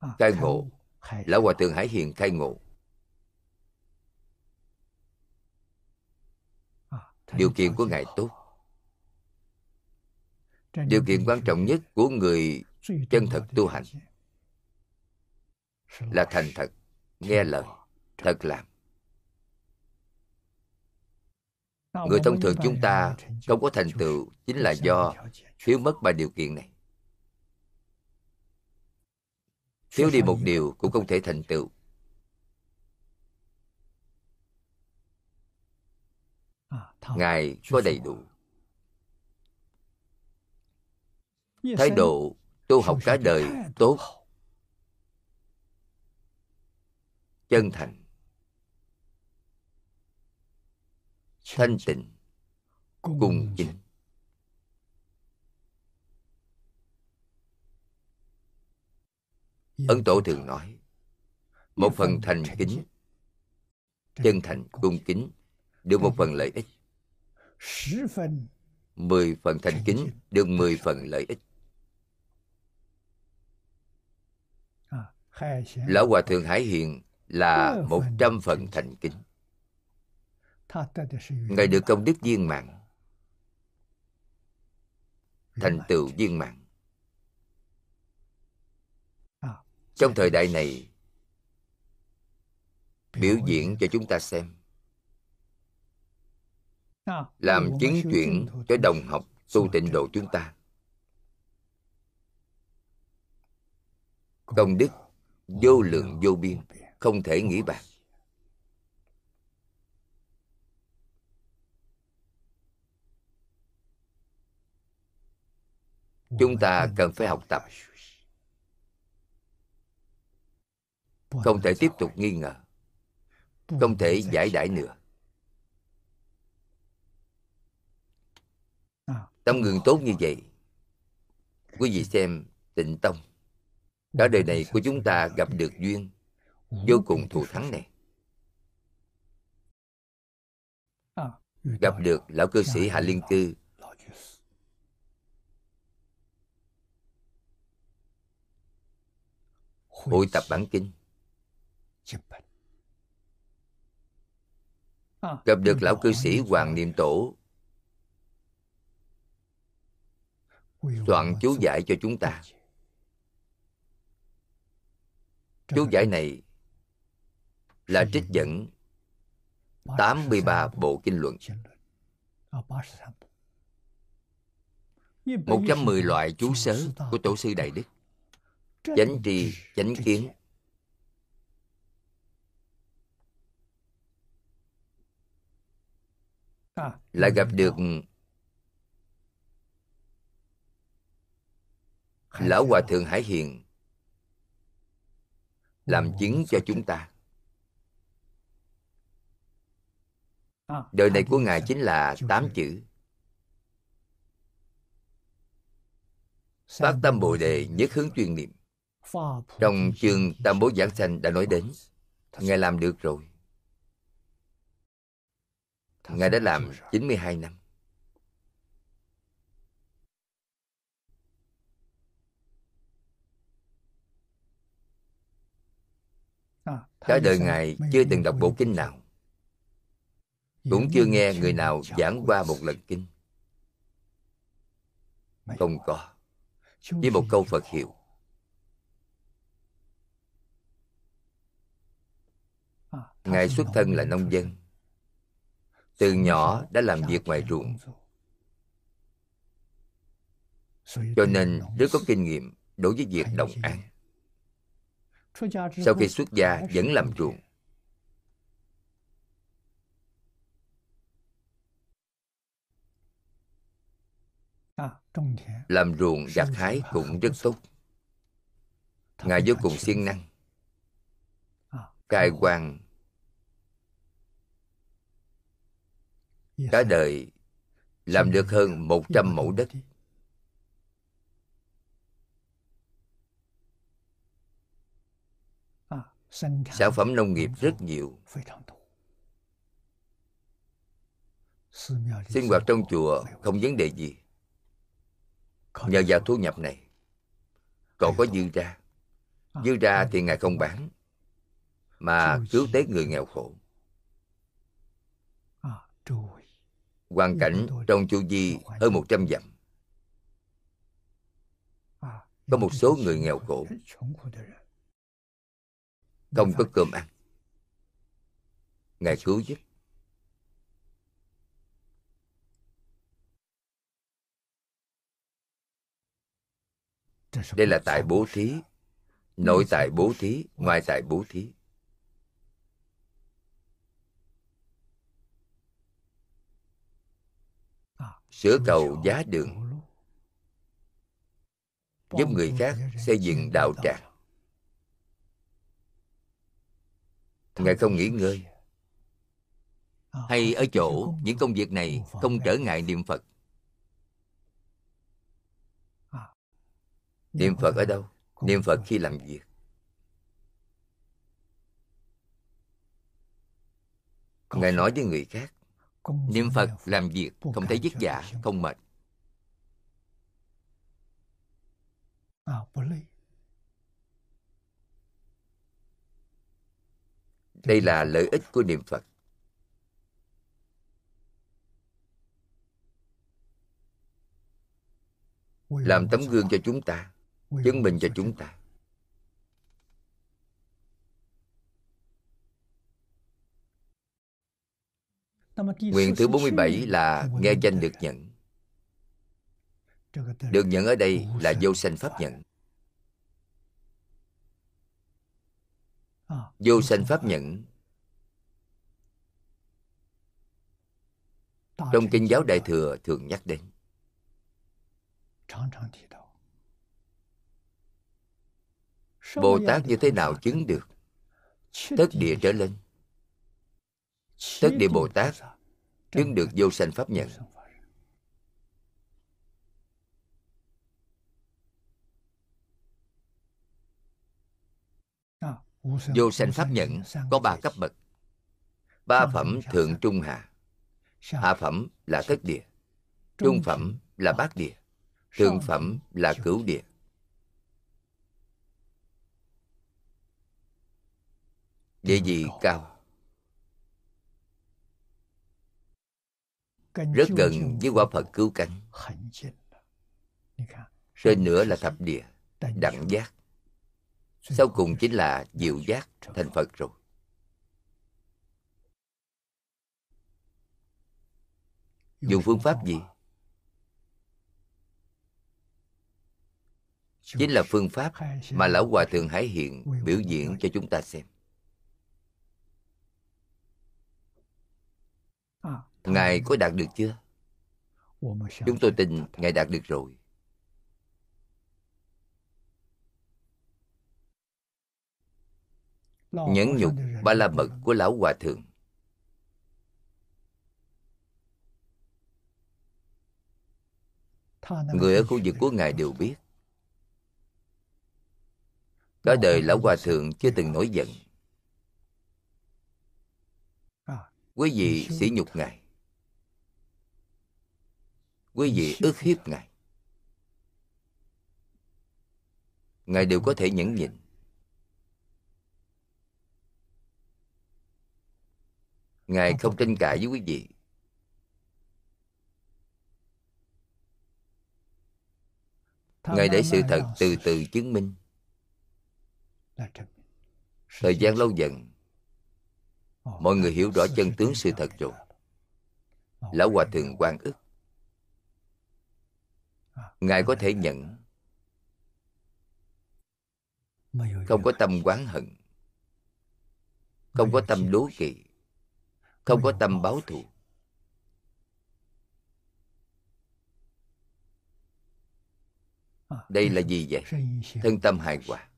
[SPEAKER 1] khai ngộ Lão Hòa Thượng Hải Hiền khai ngộ à, Điều kiện của Ngài tốt Điều kiện quan trọng nhất của người chân thật tu hành Là thành thật, nghe lời, thật làm Người thông thường chúng ta không có thành tựu Chính là do thiếu mất ba điều kiện này thiếu đi một điều cũng không thể thành tựu à, ngài có đầy đủ thái độ tu học cả đời tốt chân thành thanh tịnh cùng chính ấn tổ thường nói một phần thành kính chân thành cung kính được một phần lợi ích mười phần thành kính được mười phần lợi ích lão hòa thượng hải hiền là một trăm phần thành kính ngài được công đức viên mạng thành tựu viên mạng trong thời đại này biểu diễn cho chúng ta xem
[SPEAKER 2] à, làm chứng chuyển
[SPEAKER 1] cho đồng học tu tịnh độ chúng ta công đức vô lượng vô biên không thể nghĩ bàn chúng ta cần phải học tập không thể tiếp tục nghi ngờ không thể giải đãi nữa à. tâm ngừng tốt như vậy quý vị xem tịnh tông cả đời này của chúng ta gặp được duyên vô cùng thù thắng này à. gặp được lão cư sĩ hạ liên cư hội tập bản kinh À, gặp được lão cư sĩ hoàng niệm tổ soạn chú giải cho chúng ta chú giải này là trích dẫn 83 bộ kinh luận 110 loại chú sớ của tổ sư Đại Đức Chánh tri, chánh kiến, lại gặp ừ. được lão hòa thượng hải hiền làm chứng cho chúng ta à, đời này của ngài chính là tám chữ phát tâm bồ đề nhất hướng chuyên niệm trong chương tam bố giảng sanh đã nói đến ngài làm được rồi Ngài đã làm 92 năm. À, Cả đời Ngài chưa từng đọc bộ kinh nào Cũng chưa nghe người nào giảng qua một lần kinh Không có Chỉ một câu Phật hiệu à, Ngài xuất thân là nông dân từ nhỏ đã làm việc ngoài ruộng cho nên rất có kinh nghiệm đối với việc đồng ăn
[SPEAKER 3] sau khi xuất gia vẫn
[SPEAKER 1] làm ruộng làm ruộng gặt hái cũng rất tốt ngài vô cùng siêng năng khai quang cả đời làm được hơn 100 mẫu đất. À, sản phẩm nông nghiệp rất nhiều. Sinh hoạt trong chùa không vấn đề gì. Nhờ vào thu nhập này, còn có à, dư ra. Dư ra thì Ngài không bán, mà cứu tế người nghèo khổ. À, hoàn cảnh trong chu vi hơn 100 dặm. À, có một số người nghèo khổ, không có cơm ăn. Ngài cứu giúp. Đây là tài bố thí, nội tài bố thí, ngoài tài bố thí. sửa cầu giá đường giúp người khác xây dựng đạo tràng ngài không nghỉ ngơi hay ở chỗ những công việc này không trở ngại niệm phật niệm phật ở đâu niệm phật khi làm việc ngài nói với người khác niệm phật làm việc không thấy vất vả không mệt đây là lợi ích của niệm phật làm tấm gương cho chúng ta chứng minh cho chúng ta
[SPEAKER 3] Nguyện thứ 47
[SPEAKER 1] là nghe danh được nhận. Được nhận ở đây là vô sanh pháp nhận. Vô sanh pháp nhận trong kinh giáo đại thừa thường nhắc đến bồ tát như thế nào chứng được tất địa trở lên tất địa bồ tát chứng được à, vô sanh pháp nhận vô sanh pháp nhận có ba cấp bậc ba phẩm thượng trung hạ hạ phẩm là thất địa trung phẩm là bát địa thượng phẩm là cửu địa địa gì cao rất gần với quả Phật cứu cánh. Trên nữa là thập địa, đẳng giác. Sau cùng chính là diệu giác thành Phật rồi. Dùng phương pháp gì? Chính là phương pháp mà Lão Hòa Thượng Hải Hiện biểu diễn cho chúng ta xem. Ngài có đạt được chưa? Chúng tôi tin Ngài đạt được rồi. Nhẫn nhục ba la mật của Lão Hòa Thượng Người ở khu vực của Ngài đều biết Cả đời Lão Hòa Thượng chưa từng nổi giận à, Quý vị sỉ nhục Ngài quý vị ức hiếp Ngài. Ngài đều có thể nhẫn nhịn. Ngài không tranh cãi với quý vị. Ngài để sự thật từ từ chứng minh. Thời gian lâu dần, mọi người hiểu rõ chân tướng sự thật rồi. Lão Hòa Thượng quan ức ngài có thể à. nhận không có tâm quán hận không có tâm đố kỵ không có tâm báo thù à, đây là gì vậy thân tâm hài hòa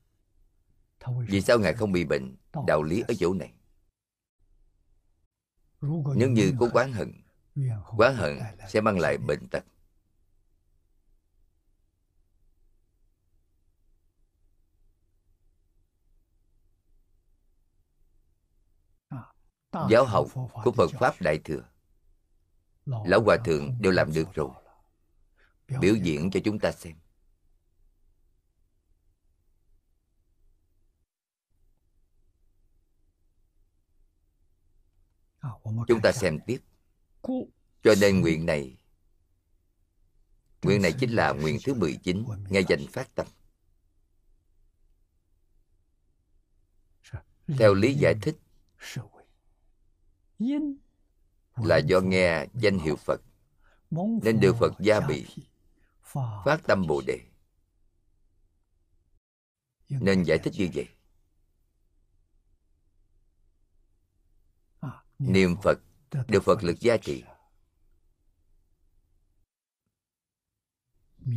[SPEAKER 1] vì sao ngài không bị bệnh đạo lý ở chỗ này nếu như có quán hận quán hận sẽ mang lại bệnh tật giáo học của phật pháp đại thừa lão hòa thượng đều làm được rồi biểu diễn cho chúng ta xem à, chúng ta xem tiếp cho nên nguyện này nguyện này chính là nguyện thứ 19 nghe danh phát tâm theo lý giải thích là do nghe danh hiệu Phật nên được Phật gia bị phát tâm Bồ Đề nên giải thích như vậy à, niệm Phật được Phật lực gia trị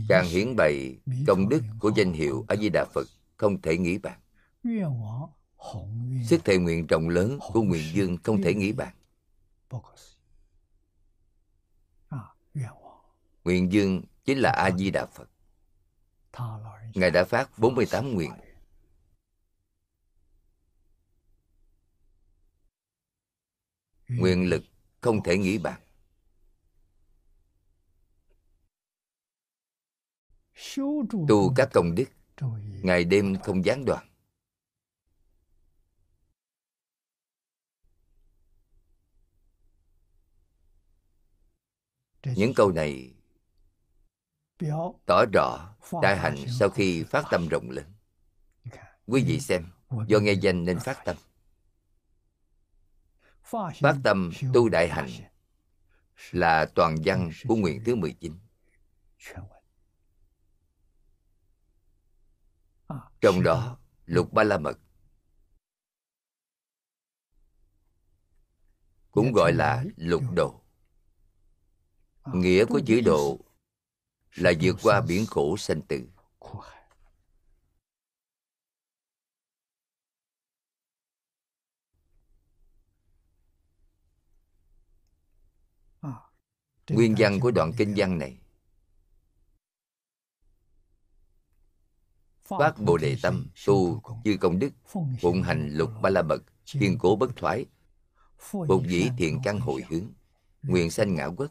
[SPEAKER 1] càng hiển bày công đức của danh hiệu A Di Đà Phật không thể nghĩ bàn Sức thệ nguyện rộng lớn của nguyện dương không thể nghĩ bàn. À, nguyện dương chính là A-di-đà Phật. Ngài đã phát 48 nguyện. Nguyện lực không thể nghĩ bàn. Tu các công đức, ngày đêm không gián đoạn. những câu này tỏ rõ đại hạnh sau khi phát tâm rộng lớn quý vị xem do nghe danh nên phát tâm phát tâm tu đại hạnh là toàn văn của nguyện thứ 19 à, trong đó lục ba la mật cũng gọi là lục độ Ờ, nghĩa của chữ độ là vượt qua biển khổ sanh tử ờ, nguyên văn của đoạn kinh văn này phát bồ đề tâm tu chư công đức phụng hành lục ba la mật kiên cố bất thoái phục dĩ thiền căn hồi hướng nguyện sanh ngã quốc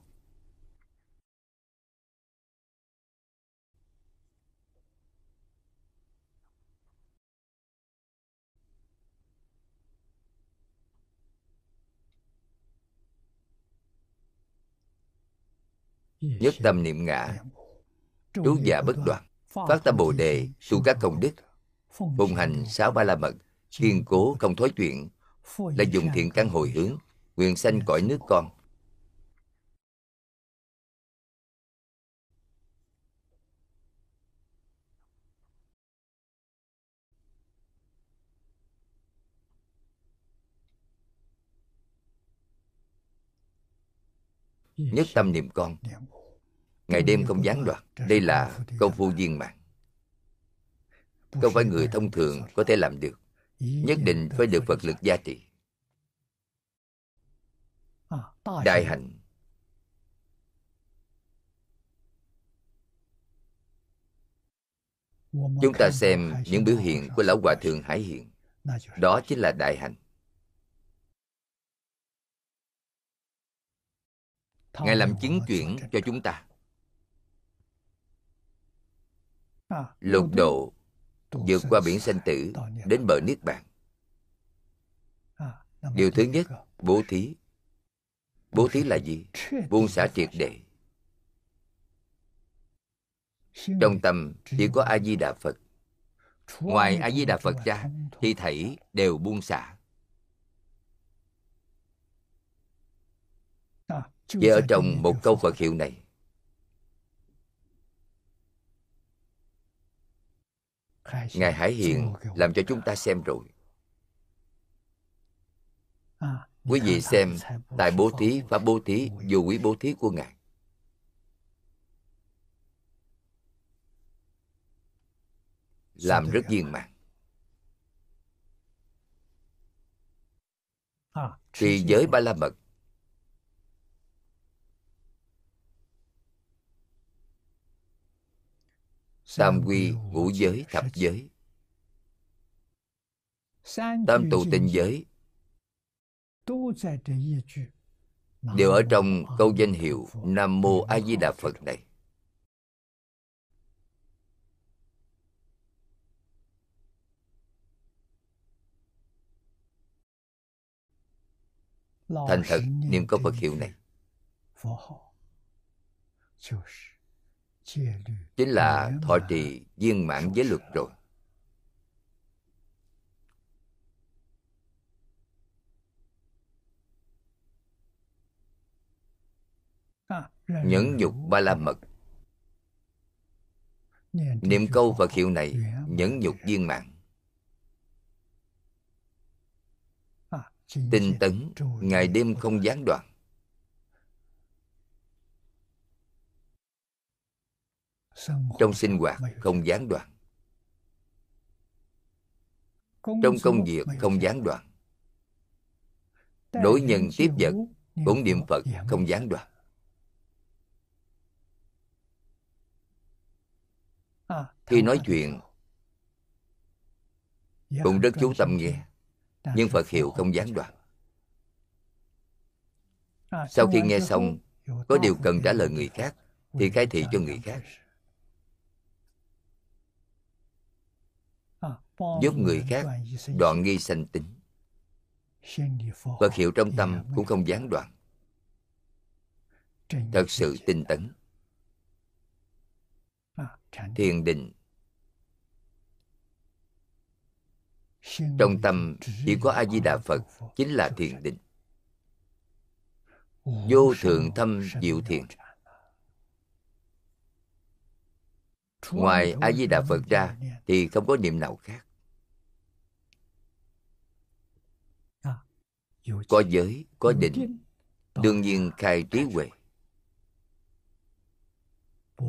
[SPEAKER 1] nhất tâm niệm ngã trú giả bất đoạn phát tâm bồ đề tu các công đức phụng hành sáu ba la mật kiên cố không thối chuyện là dùng thiện căn hồi hướng nguyện sanh cõi nước con nhất tâm niệm con ngày đêm không gián đoạn đây là công phu viên mãn không phải người thông thường có thể làm được nhất định phải được phật lực gia trị đại hạnh chúng ta xem những biểu hiện của lão hòa thượng hải hiện đó chính là đại hạnh ngài làm chứng chuyển cho chúng ta À, lục độ vượt qua biển sanh tử đến bờ niết bàn à, điều thứ nhất bố thí bố thí là gì buông xả triệt để trong tâm chỉ có a di đà phật ngoài a di đà phật ra thi thảy đều buông xả và ở trong một câu phật hiệu này ngài hải hiện làm cho chúng ta xem rồi à, quý vị xem tài bố thí và bố thí dù quý bố thí của ngài làm rất viên mãn à, thì giới ba la mật tam quy ngũ giới thập giới tam tụ tình giới đều ở trong câu danh hiệu nam mô a di đà phật này thành thật niệm câu phật hiệu này chính là thọ trì viên mãn giới luật rồi
[SPEAKER 2] nhẫn nhục
[SPEAKER 1] ba la mật niệm câu và hiệu này nhẫn nhục viên mãn tinh tấn ngày đêm không gián đoạn trong sinh hoạt không gián đoạn
[SPEAKER 2] trong công việc
[SPEAKER 1] không gián đoạn
[SPEAKER 2] đối nhân tiếp vật
[SPEAKER 1] cũng niệm phật không gián đoạn à, khi nói chuyện cũng rất chú tâm nghe nhưng phật hiệu không gián đoạn à, sau khi nghe xong có điều cần trả lời người khác thì khai thị cho người khác
[SPEAKER 3] giúp người khác
[SPEAKER 1] đoạn nghi sanh tính Phật hiệu trong tâm cũng không gián đoạn Thật sự tinh tấn à, Thiền định Trong tâm chỉ có A-di-đà Phật Chính là thiền định Vô thượng thâm diệu thiền Ngoài A-di-đà Phật ra Thì không có niệm nào khác có giới có định đương nhiên khai trí huệ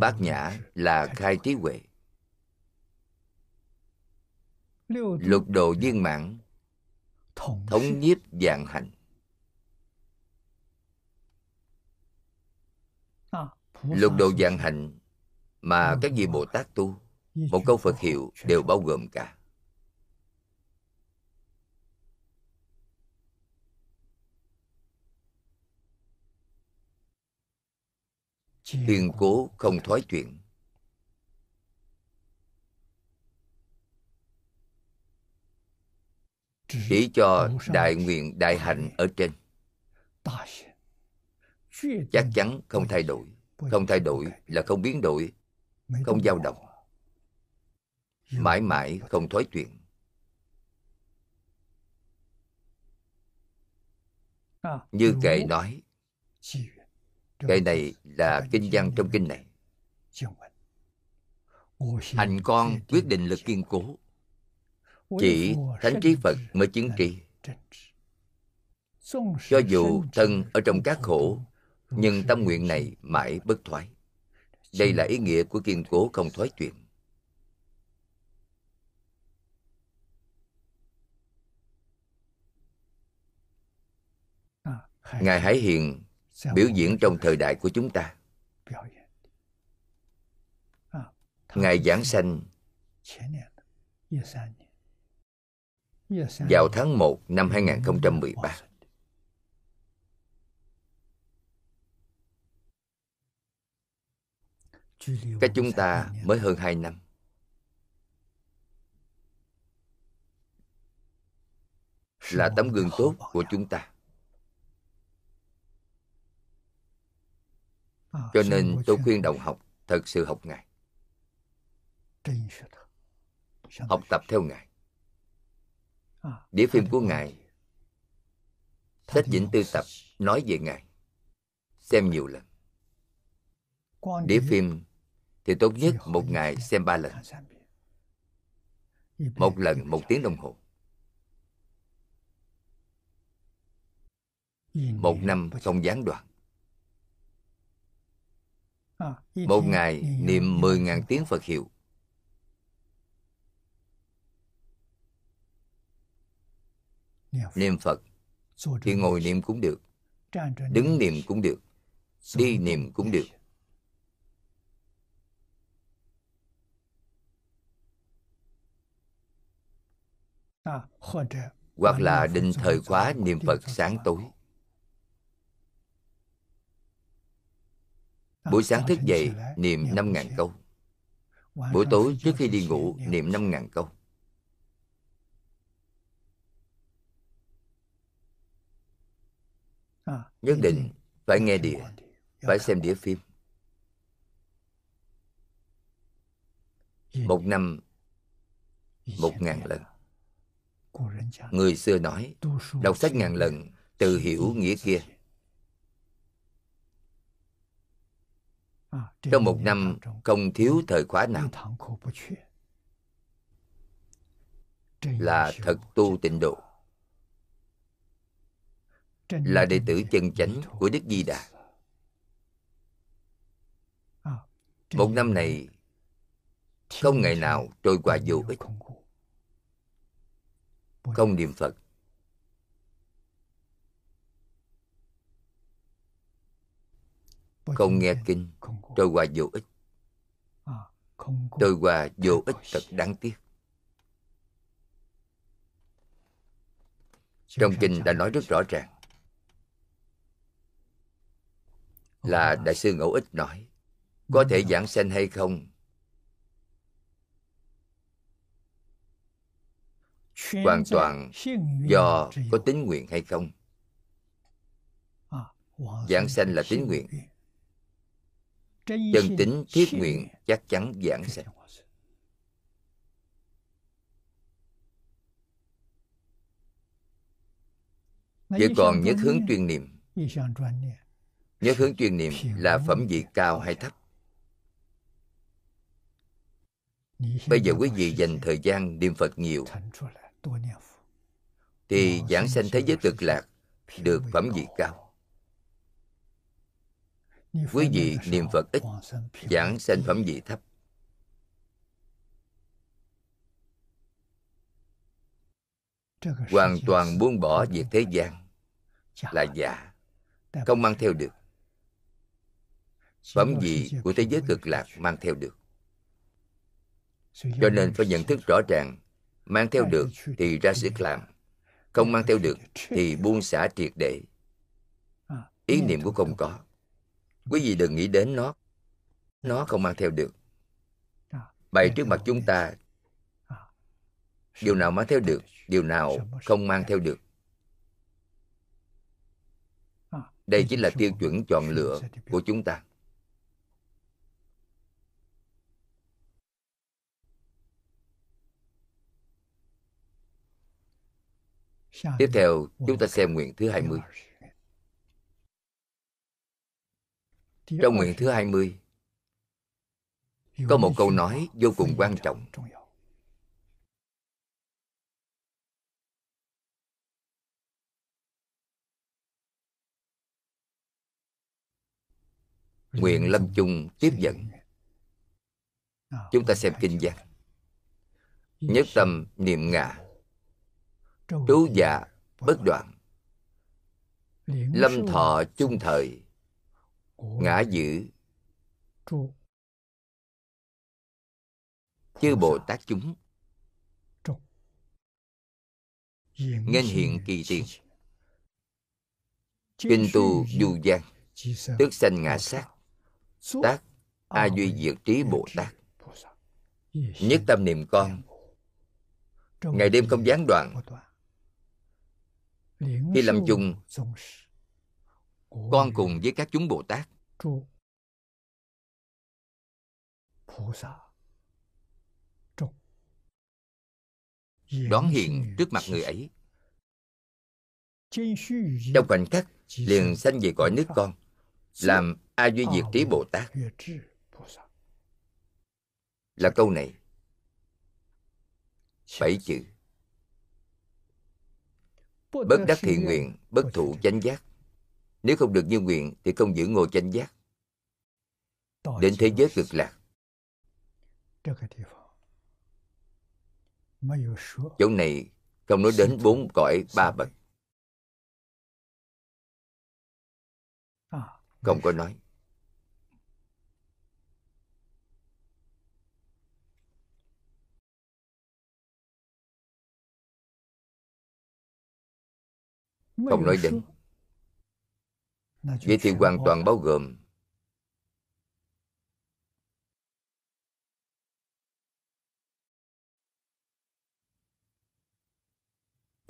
[SPEAKER 1] bát nhã là khai trí huệ lục độ viên mãn thống nhiếp dạng hạnh à, lục độ dạng hạnh mà các vị bồ tát tu một câu phật hiệu đều bao gồm cả Thiên cố không thoái chuyển Chỉ cho đại nguyện đại hạnh ở trên Chắc chắn không thay đổi Không thay đổi là không biến đổi Không dao động Mãi mãi không thoái chuyển
[SPEAKER 3] Như kệ nói
[SPEAKER 1] cái này là kinh văn trong kinh này hành con quyết định lực kiên cố
[SPEAKER 3] chỉ thánh trí
[SPEAKER 1] phật mới chứng trị. cho dù thân ở trong các khổ nhưng tâm nguyện này mãi bất thoái đây là ý nghĩa của kiên cố không thoái chuyện à, ngài hải hiền biểu diễn trong thời đại của chúng ta à, ngài giảng sanh vào tháng 1 năm 2013. Cách chúng ta mới hơn 2 năm. Là tấm gương tốt của chúng ta. Ờ, Cho nên tôi khuyên đồng học thật sự học Ngài. Học tập theo Ngài. Ờ, Đĩa phim của Ngài, sách Vĩnh Tư Tập nói về Ngài. Xem nhiều lần. Đĩa phim thì tốt nhất một ngày xem ba lần. Một lần một tiếng đồng hồ. Một năm không gián đoạn.
[SPEAKER 2] Ờ, Một ngày niệm
[SPEAKER 1] 10.000 tiếng Phật hiệu. Niệm Phật thì ngồi niệm cũng được, đứng niệm cũng được, đi niệm cũng được. À, Hoặc là định thời khóa niệm Phật sáng tối. Buổi ờ, sáng thức dậy niệm 5.000 câu Buổi tối trước khi đi ngủ niệm 5.000 câu ờ, Nhất định phải nghe đĩa Phải xem đĩa phim Một năm Một ngàn lần Người xưa nói Đọc sách ngàn lần Từ hiểu nghĩa kia Trong một năm không thiếu thời khóa nào Là thật tu tịnh độ Là đệ tử chân chánh của Đức Di Đà à, Một năm này Không ngày nào trôi qua vô ích Không niệm Phật không nghe kinh trôi qua vô ích à, trôi qua vô ích thật đáng tiếc trong kinh đã nói rất rõ ràng là đại sư ngẫu ích nói có thể giảng sanh hay không hoàn toàn do có tính nguyện hay không
[SPEAKER 2] à, giảng
[SPEAKER 1] sanh là tính nguyện
[SPEAKER 3] chân tính thiết nguyện
[SPEAKER 1] chắc chắn giảng sanh vậy còn nhất hướng chuyên niệm nhất hướng chuyên niệm là phẩm vị cao hay thấp bây giờ quý vị dành thời gian niệm phật nhiều thì giảng sanh thế giới cực lạc được phẩm vị cao quý vị niệm phật ít giảng sanh phẩm vị thấp hoàn toàn buông bỏ việc thế gian là giả không mang theo được phẩm vị của thế giới cực lạc mang theo được cho nên phải nhận thức rõ ràng mang theo được thì ra sức làm không mang theo được thì buông xả triệt để ý niệm của không có Quý vị đừng nghĩ đến nó. Nó không mang theo được. Bày trước mặt chúng ta điều nào mang theo được điều nào không mang theo được đây chính là tiêu chuẩn chọn lựa của chúng ta tiếp theo chúng ta xem nguyện thứ hai mươi Trong nguyện thứ 20 Có một câu nói vô cùng quan trọng Nguyện Lâm Chung tiếp dẫn Chúng ta xem kinh văn Nhất tâm niệm ngã Trú dạ bất đoạn Lâm thọ chung thời ngã giữ chư bồ tát chúng
[SPEAKER 5] nghênh hiện
[SPEAKER 1] kỳ tiền kinh tu du gian tước sanh ngã sát tác a duy diệt trí bồ tát nhất tâm niệm con ngày đêm không gián đoạn khi làm chung con cùng với các chúng bồ tát đón hiện trước mặt người ấy trong khoảnh khắc liền sanh về cõi nước con làm a duy diệt trí bồ tát là câu này bảy chữ bất đắc thiện nguyện bất thụ chánh giác nếu không được như nguyện thì không giữ ngồi chánh giác. Đến thế giới cực lạc. Chỗ này không nói đến bốn cõi ba bậc.
[SPEAKER 5] À. Không có nói. Không nói đến
[SPEAKER 1] vậy thì hoàn toàn bao gồm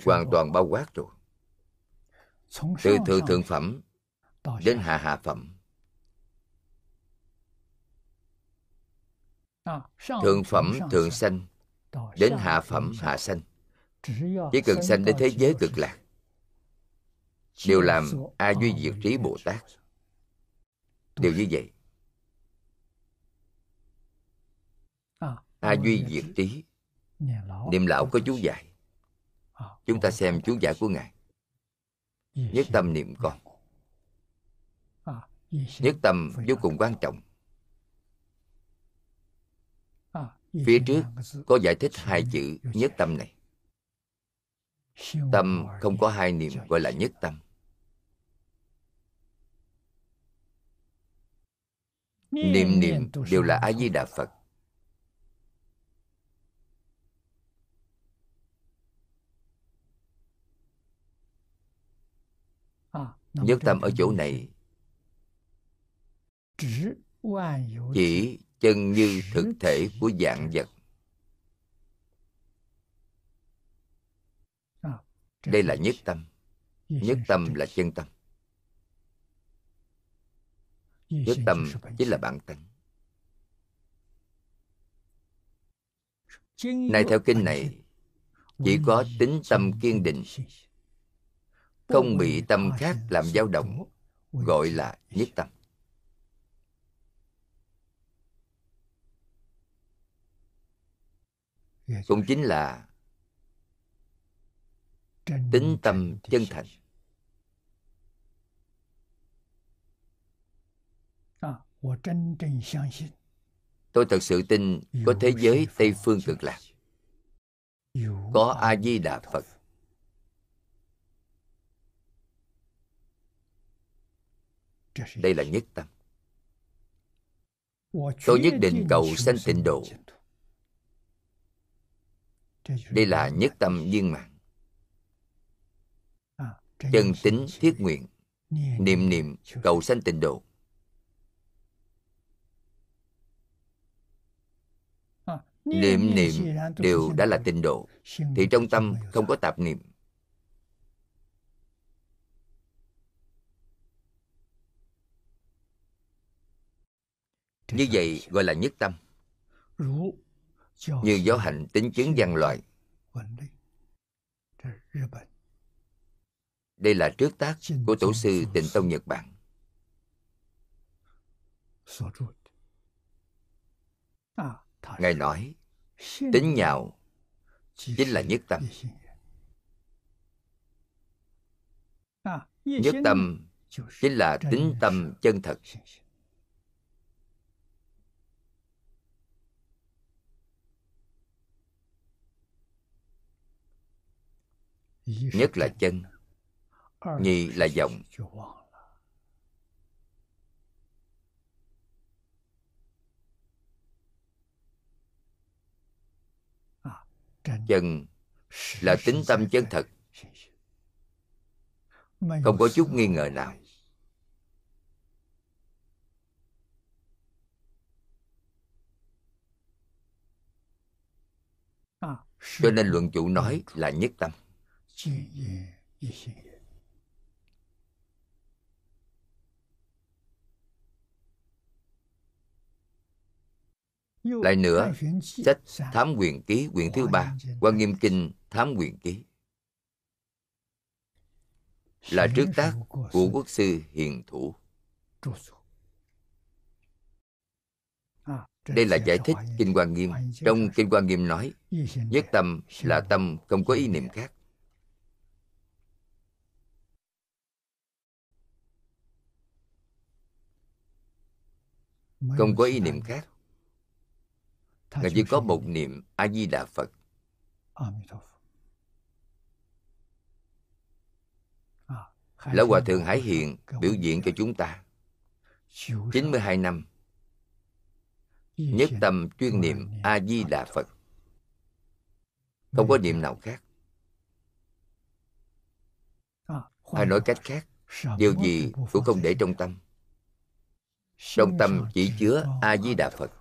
[SPEAKER 1] hoàn toàn bao quát rồi từ thượng thượng phẩm đến hạ hạ phẩm
[SPEAKER 3] à, thượng phẩm thượng sanh đến hạ
[SPEAKER 1] phẩm hạ sanh chỉ cần sanh đến thế giới cực lạc đều làm a duy diệt trí bồ tát đều như vậy à, a duy diệt trí niệm lão có chú giải à, chúng ta xem chú giải của ngài à, nhất tâm niệm con nhất tâm vô cùng quan trọng phía trước có giải thích hai chữ nhất tâm này tâm không có hai niệm gọi là nhất tâm niệm niệm đều là a di đà phật à, nhất tâm ở chỗ này chỉ chân như thực thể của dạng vật đây là nhất tâm nhất tâm là chân tâm Hiếu tâm chính là bản tánh. nay theo kinh này, chỉ có tính tâm kiên định, không bị tâm khác làm dao động, gọi là nhất tâm. Cũng chính là tính tâm chân thành Tôi thật sự tin có thế giới Tây Phương cực lạc. Có A-di-đà Phật. Đây là nhất tâm.
[SPEAKER 2] Tôi nhất định à, cầu
[SPEAKER 1] sanh tịnh độ. Đây là nhất tâm viên mạng. Chân tính thiết nguyện, niệm niệm cầu sanh tịnh độ.
[SPEAKER 2] niệm niệm đều đã là tịnh độ thì
[SPEAKER 1] trong tâm không có tạp niệm như vậy gọi là nhất tâm như giáo hạnh tính chứng văn loại đây là trước tác của tổ sư tịnh tông nhật bản à, ngài nói tính nhạo chính là nhất tâm nhất tâm chính là tính tâm chân thật nhất là chân nhì là giọng chân là tính tâm chân thật không có chút nghi ngờ nào à, cho nên luận chủ nói là nhất tâm Lại nữa, sách Thám quyền ký quyển thứ ba, Quan Nghiêm Kinh Thám quyền ký là trước tác của quốc sư hiền thủ.
[SPEAKER 2] À, Đây
[SPEAKER 1] là giải thích Kinh Quan Nghiêm. Trong Kinh Quan Nghiêm nói, nhất tâm là tâm không có ý niệm khác. Không có ý niệm khác Ngài chỉ có một niệm A-di-đà Phật. À, Lão Hòa Thượng Hải Hiện biểu diễn cho chúng ta 92 năm Nhất tâm chuyên niệm A-di-đà Phật Không có niệm nào khác
[SPEAKER 3] à, Hay nói
[SPEAKER 1] cách khác Điều gì cũng không để trong tâm Trong tâm chỉ chứa A-di-đà Phật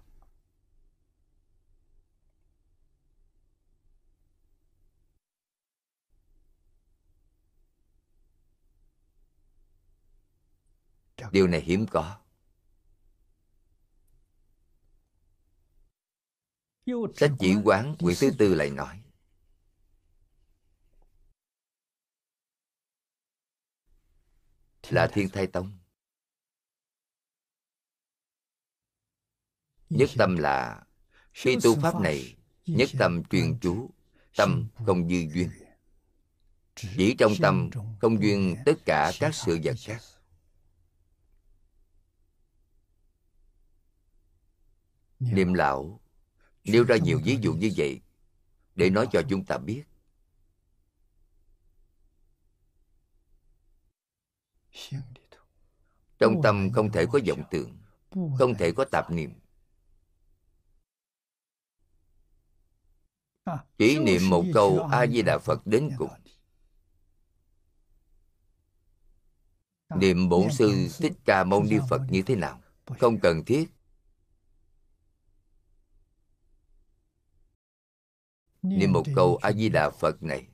[SPEAKER 1] Dạ. Điều này hiếm có. Sách chỉ quán quyển thứ tư lại nói Là Thiên Thai Tông Nhất tâm là Khi tu pháp này Nhất tâm truyền chú Tâm không dư duyên Chỉ trong tâm không duyên tất cả các sự vật khác Dạ. niệm lão nêu ra dạ, nhiều ví dụ như vậy để nói cho chúng ta biết trong tâm không thể có vọng tưởng không thể có tạp niệm à, chỉ niệm một câu a di đà phật đến cùng niệm à, bổn sư thích ca mâu ni dạ, phật như thế nào không cần thiết niệm một câu a di đà phật này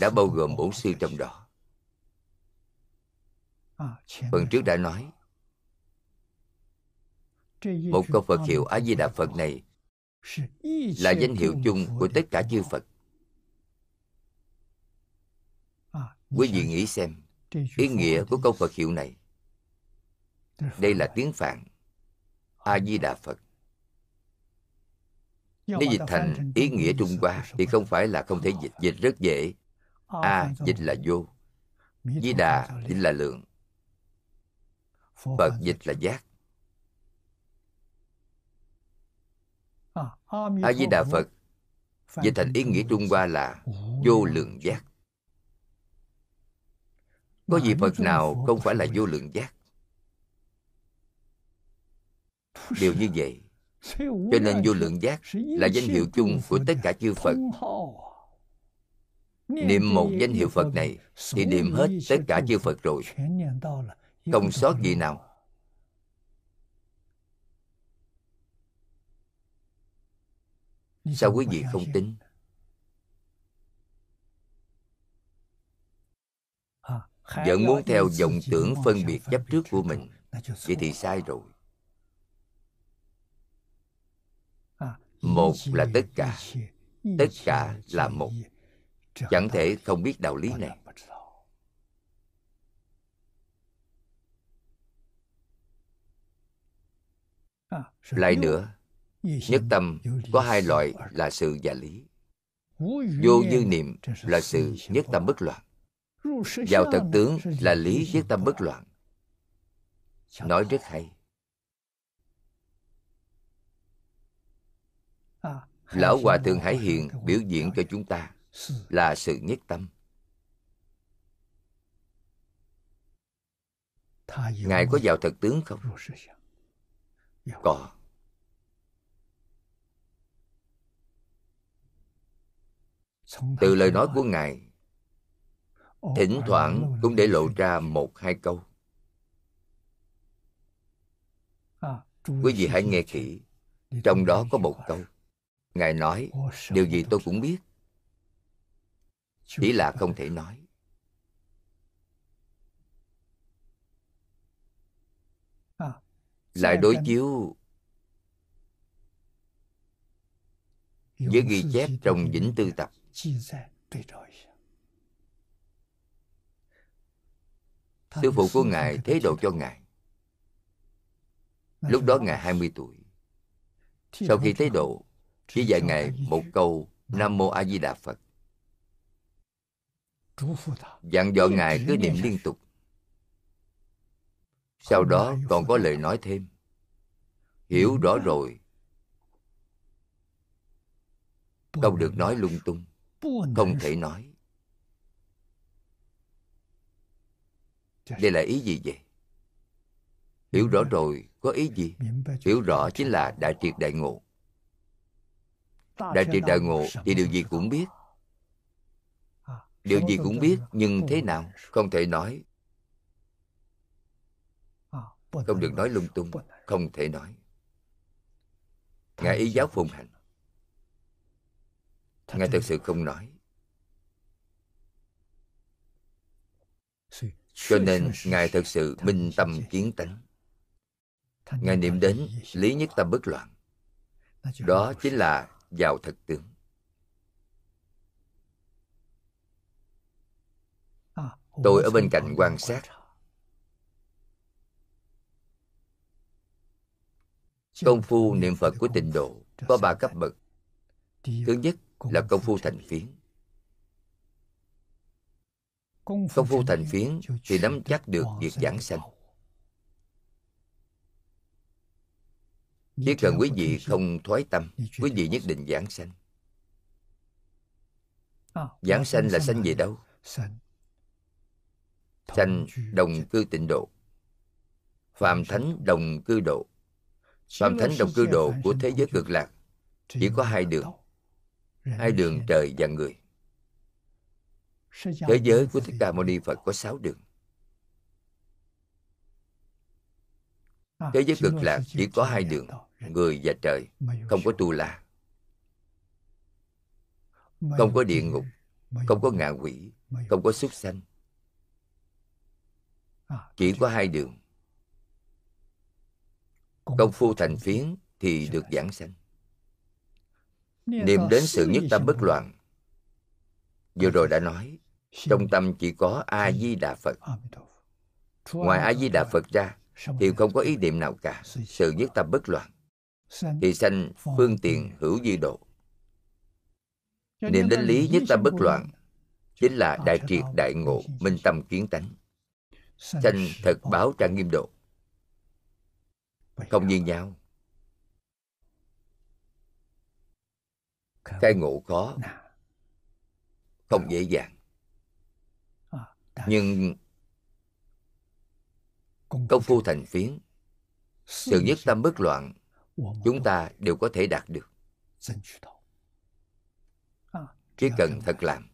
[SPEAKER 1] đã bao gồm bổn sư trong đó à, phần trước đã nói một câu phật hiệu a di đà phật này là danh hiệu chung của tất cả chư phật à, quý vị nghĩ xem ý nghĩa của câu phật hiệu này đây là tiếng phạn a di đà phật
[SPEAKER 2] nếu dịch thành
[SPEAKER 1] ý nghĩa trung hoa thì không phải là không thể dịch dịch rất dễ ờ, a à, dịch là vô di đà dịch là lượng phật dịch là giác
[SPEAKER 2] ờ, a di
[SPEAKER 1] đà phật dịch thành ý nghĩa trung hoa là vô lượng giác có gì phật nào không phải là vô lượng giác đều như vậy cho nên vô lượng giác là danh hiệu chung của tất cả chư Phật.
[SPEAKER 3] Niệm một danh hiệu
[SPEAKER 1] Phật này thì niệm hết tất cả chư Phật rồi. Không sót gì nào. Sao quý vị không tính?
[SPEAKER 2] Vẫn muốn theo vọng tưởng phân
[SPEAKER 1] biệt chấp trước của mình Vậy thì sai rồi một là tất cả tất cả là một chẳng thể không biết đạo lý này à, lại nữa nhất tâm có hai loại là sự và lý vô dư niệm là sự nhất tâm bất loạn
[SPEAKER 3] vào thật tướng
[SPEAKER 1] là lý nhất tâm bất loạn nói rất hay lão hòa thượng hải hiện biểu diễn cho chúng ta là sự nhất tâm ngài có vào thật tướng không có từ lời nói của ngài thỉnh thoảng cũng để lộ ra một hai câu quý vị hãy nghe kỹ trong đó có một câu ngài nói điều gì tôi cũng biết chỉ là không thể nói à, lại đối chiếu với ghi chép trong vĩnh tư tập sư phụ của ngài thế độ cho ngài lúc đó ngài 20 tuổi sau khi thế độ chỉ dạy ngài một câu nam mô a di đà phật dặn dò ngài cứ niệm liên tục sau đó còn có lời nói thêm hiểu rõ rồi không được nói lung tung không thể nói đây là ý gì vậy hiểu rõ rồi có ý gì hiểu rõ chính là đại triệt đại ngộ Đại triệt đại ngộ thì điều gì cũng biết
[SPEAKER 2] Điều gì cũng biết
[SPEAKER 1] nhưng thế nào Không thể nói Không được nói lung tung Không thể nói Ngài ý giáo phụng hành Ngài thật sự không nói Cho nên Ngài thật sự minh tâm kiến tánh Ngài niệm đến lý nhất tâm bất loạn Đó chính là vào thực tướng. Tôi ở bên cạnh quan sát. Công phu niệm Phật của tịnh độ có ba cấp bậc. Thứ nhất là công phu thành phiến. Công phu thành phiến thì nắm chắc được việc giảng sanh. chỉ cần quý vị không thoái tâm quý vị nhất định giảng sanh à, giảng sanh là sanh về đâu sanh đồng cư tịnh độ phàm thánh đồng cư độ phàm thánh đồng cư độ của thế giới cực lạc chỉ có hai đường hai đường trời và người
[SPEAKER 3] thế giới
[SPEAKER 1] của thích ca mâu ni phật có sáu đường à, thế giới cực lạc chỉ có hai đường người và trời không có tu la không có địa ngục không có ngạ quỷ không có súc sanh à, chỉ có hai đường công phu thành phiến thì được giảng sanh niệm đến sự nhất tâm bất loạn vừa rồi đã nói trong tâm chỉ có a di đà phật ngoài a di đà phật ra thì không có ý niệm nào cả sự nhất tâm bất loạn thì sanh phương tiện hữu di độ
[SPEAKER 3] niệm đến lý nhất
[SPEAKER 1] tâm bất loạn chính là đại triệt đại ngộ minh tâm kiến tánh sanh thật báo trang nghiêm độ không như nhau khai ngộ khó không dễ dàng nhưng công phu thành phiến sự nhất tâm bất loạn chúng ta đều có thể đạt được à. chỉ cần thật làm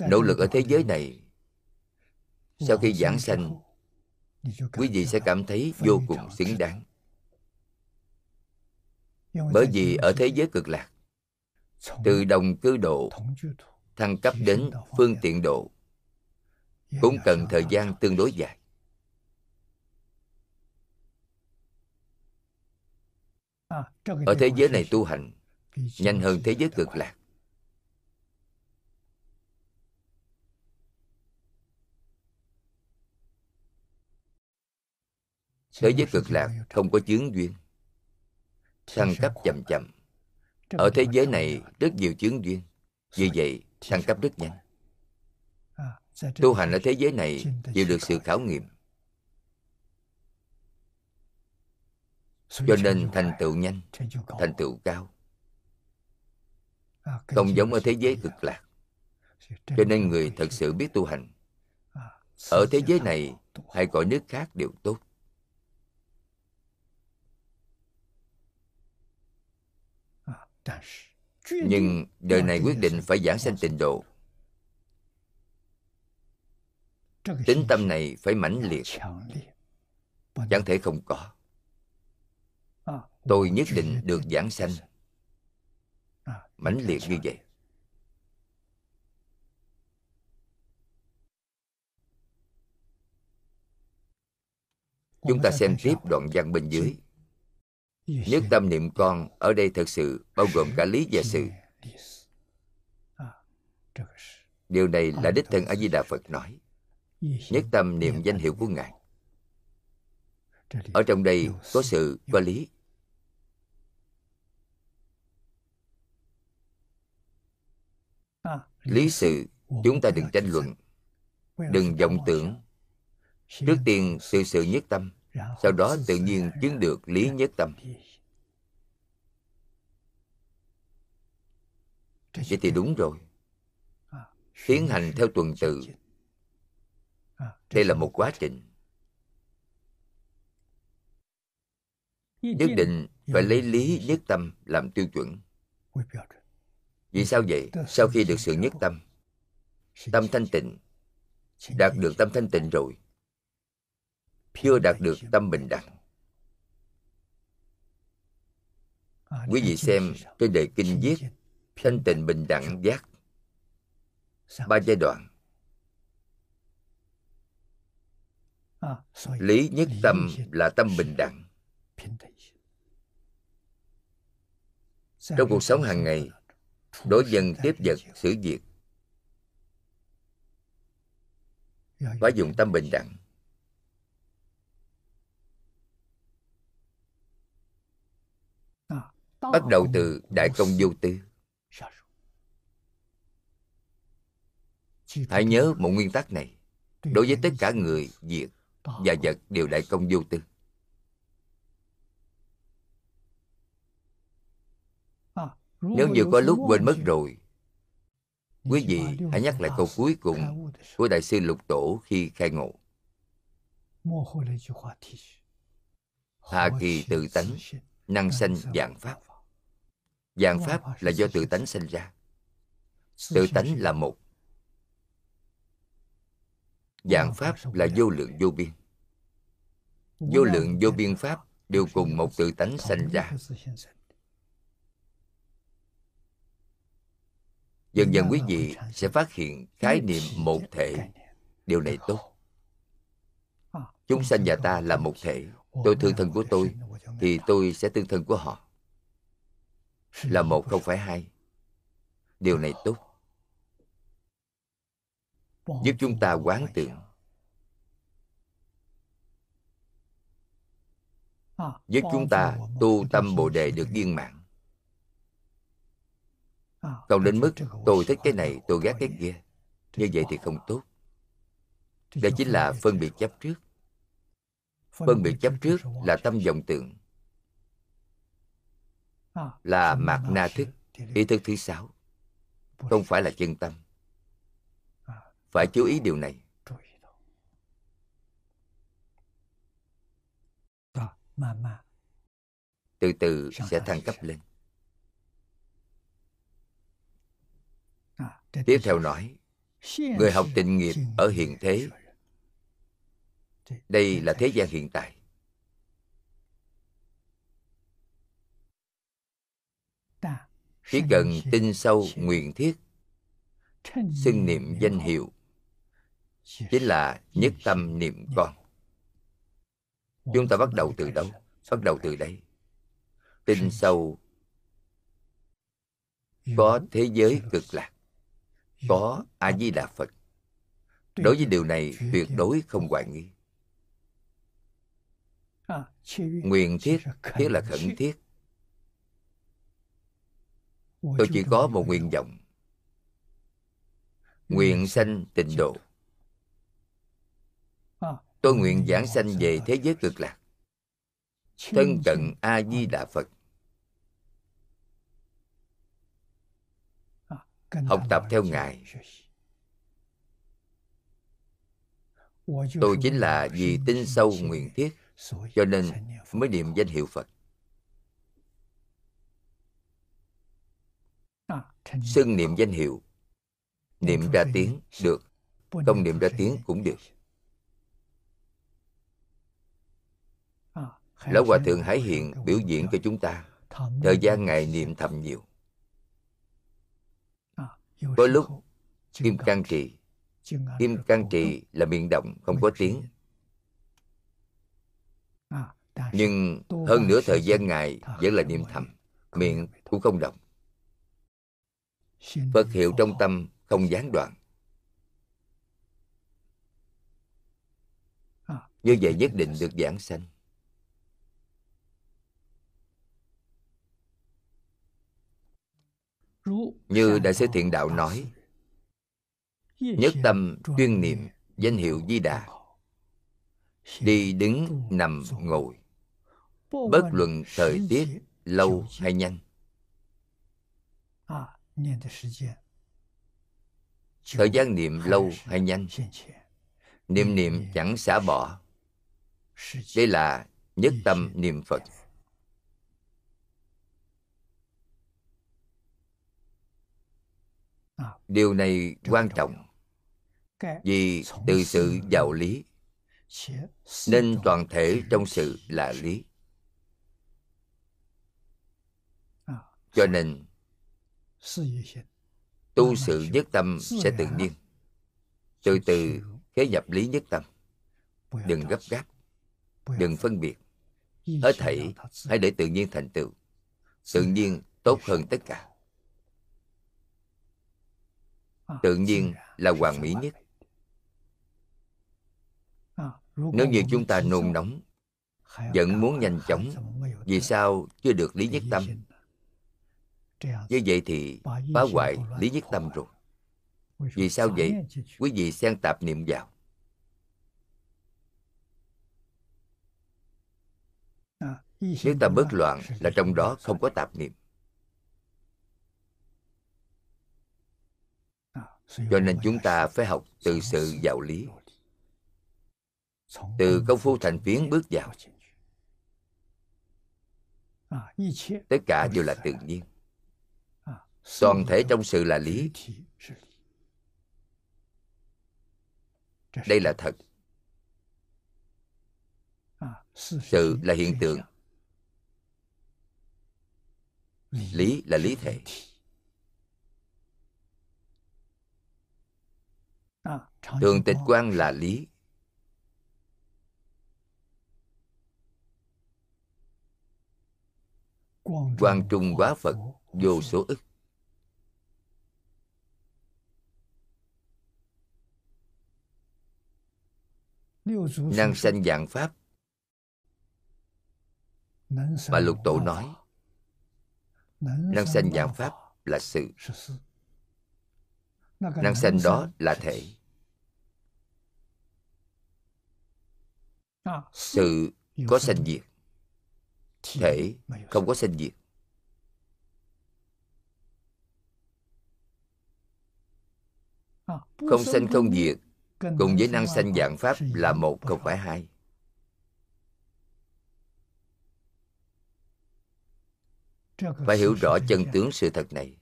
[SPEAKER 1] nỗ lực ở thế giới này sau khi giảng sanh quý vị sẽ cảm thấy vô cùng xứng đáng bởi vì ở thế giới cực lạc từ đồng cư độ thăng cấp đến phương tiện độ Dạ, cũng dạ, cần dạ, thời gian tương đối dài à, ở thế giới này tu hành nhanh hơn thế giới cực lạc thế giới cực lạc không có chướng duyên thăng cấp chậm chậm ở thế giới này rất nhiều chướng duyên vì vậy thăng cấp rất nhanh tu hành ở thế giới này chịu được sự khảo nghiệm cho nên thành tựu nhanh thành tựu cao à, không giống ở thế giới cực lạc cho nên người thật sự biết tu hành à, ở thế giới này hay cõi nước khác đều tốt à, nhưng đời này quyết định phải giảng sanh tịnh độ tính tâm này phải mãnh liệt chẳng thể không có à, tôi nhất định được giảng sanh à, mãnh liệt như vậy chúng ta xem tiếp đoạn văn bên dưới nhất tâm niệm con ở đây thật sự bao gồm cả lý và sự à, điều này là đích thân a di đà phật nói nhất tâm niệm danh hiệu của ngài ở trong đây có sự có lý à, lý sự chúng ta đừng tranh luận đừng vọng tưởng trước tiên sự sự nhất tâm dạ, sau đó tự nhiên chứng được lý nhất tâm vậy thì đúng rồi à, tiến hành theo tuần tự đây là một quá trình nhất định phải lấy lý nhất tâm làm tiêu chuẩn vì sao vậy sau khi được sự nhất tâm tâm thanh tịnh đạt được tâm thanh tịnh rồi chưa đạt được tâm bình đẳng quý vị xem trên đề kinh viết thanh tịnh bình đẳng giác ba giai đoạn lý nhất tâm là tâm bình đẳng trong cuộc sống hàng ngày đối dân tiếp vật xử việc phải dùng tâm bình đẳng bắt đầu từ đại công vô tư hãy nhớ một nguyên tắc này đối với tất cả người việc và vật đều đại công vô tư
[SPEAKER 2] à, nếu như có lúc quên
[SPEAKER 1] mất rồi quý vị hãy nhắc lại câu cuối cùng của đại sư lục tổ khi khai ngộ Hà kỳ tự tánh năng sanh dạng pháp dạng pháp là do tự tánh sinh ra tự tánh là một dạng pháp là vô lượng vô biên vô lượng vô biên pháp đều cùng một tự tánh sanh ra dần dần quý vị sẽ phát hiện khái niệm một thể điều này tốt chúng sanh và ta là một thể tôi thương thân của tôi thì tôi sẽ tương thân của họ là một không phải hai điều này tốt giúp chúng ta quán tưởng giúp chúng ta tu tâm bồ đề được viên mãn không đến mức tôi thích cái này tôi ghét cái kia như vậy thì không tốt Đây chính là phân biệt chấp trước phân biệt chấp trước là tâm vọng tưởng, là mạt na thức ý thức thứ sáu không phải là chân tâm phải chú ý điều này từ từ sẽ thăng cấp lên à, tiếp theo nói người học tịnh nghiệp ở hiện thế đây là thế gian hiện tại chỉ cần tin sâu nguyện thiết xưng niệm danh hiệu chính là nhất tâm niệm con chúng ta bắt đầu từ đâu bắt đầu từ đây tin sâu có thế giới cực lạc có a di đà phật đối với điều này tuyệt đối không hoài nghi
[SPEAKER 2] à, nguyện
[SPEAKER 1] thiết thiết là khẩn thiết tôi chỉ có một nguyện vọng nguyện sanh tịnh độ tôi nguyện giảng sanh về thế giới cực lạc thân cận a di đà phật à, học tập theo ngài tôi chính là vì tin sâu nguyện thiết cho nên mới niệm danh hiệu phật à, xưng niệm danh hiệu niệm ra tiếng được không niệm ra tiếng cũng được Lão Hòa Thượng Hải Hiện biểu diễn cho chúng ta Thời gian ngày niệm thầm nhiều à, Có lúc Kim can Trì Kim can Trì là miệng động không có tiếng à, Nhưng hơn nửa thời gian ngày vẫn là niệm thầm Miệng cũng không động Phật hiệu trong tâm không gián đoạn à, Như vậy nhất định được giảng sanh như đại sư thiện đạo nói nhất tâm chuyên niệm danh hiệu di đà đi đứng nằm ngồi bất luận thời tiết à, lâu hay nhanh thời gian niệm lâu hay nhanh niệm niệm chẳng xả bỏ đây là nhất tâm niệm phật Ờ. điều này quan trọng vì từ sự vào lý nên toàn thể trong sự là lý ờ. cho nên tu ờ, sự nhất tâm sẽ tự nhiên từ từ khế nhập lý nhất tâm đừng gấp gáp đừng phân biệt hết thảy hãy để tự nhiên thành tựu tự nhiên tốt hơn tất cả À, tự nhiên là hoàn mỹ nhất
[SPEAKER 2] à, nếu như
[SPEAKER 1] chúng ta nôn nóng vẫn muốn nhanh chóng vì sao chưa được lý nhất tâm như vậy thì phá hoại lý nhất tâm rồi vì sao vậy quý vị xen tạp niệm vào à, nếu ta bớt loạn là trong đó không có tạp niệm cho nên chúng ta phải học từ sự giàu lý từ công phu thành phiến bước vào à, tất cả đều là tự nhiên à, toàn thể trong sự là lý đây là thật à, sự là hiện tượng lý là lý thể Thường tịch quan là lý Quang trung quá Phật Vô số ức Năng sanh dạng Pháp Mà lục tổ nói Năng sanh dạng Pháp là sự Năng sanh đó là thể Ờ. sự có sanh diệt thể không có sanh diệt
[SPEAKER 2] ờ, không sanh không diệt cùng
[SPEAKER 1] với năng sanh dạng pháp là một không phải hai phải hiểu rõ chân tướng sự thật này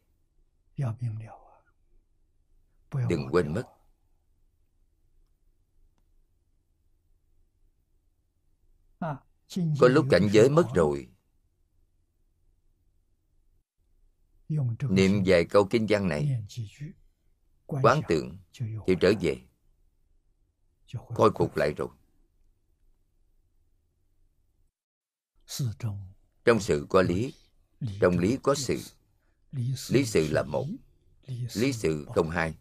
[SPEAKER 1] đừng quên mất
[SPEAKER 2] có lúc cảnh giới mất
[SPEAKER 1] rồi niệm vài câu kinh văn này quán tưởng thì trở về khôi phục lại rồi trong sự có lý trong lý có sự lý sự là một lý sự không hai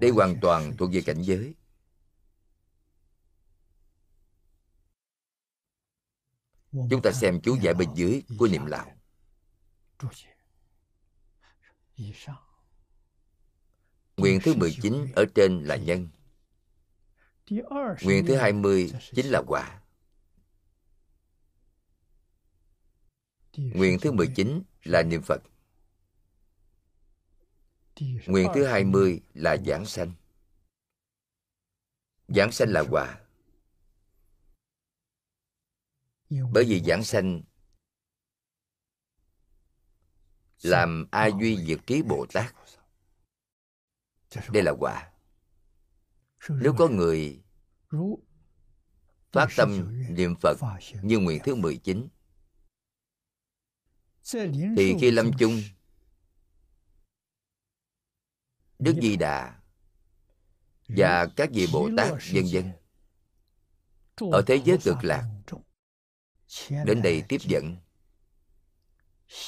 [SPEAKER 1] đây hoàn toàn thuộc về cảnh giới chúng ta xem chú giải bên dưới của niệm lão nguyện thứ 19 ở trên là nhân nguyện thứ 20 chính là quả nguyện thứ 19 là niệm phật
[SPEAKER 5] Nguyện thứ hai
[SPEAKER 1] mươi là giảng sanh. Giảng sanh là quà. Bởi vì giảng sanh làm A Duy Diệt Trí Bồ Tát. Đây là quà. Nếu có người phát tâm niệm Phật như nguyện thứ 19 thì khi lâm chung Đức Di Đà và các vị Bồ Tát vân dân ở thế giới cực lạc đến đây tiếp dẫn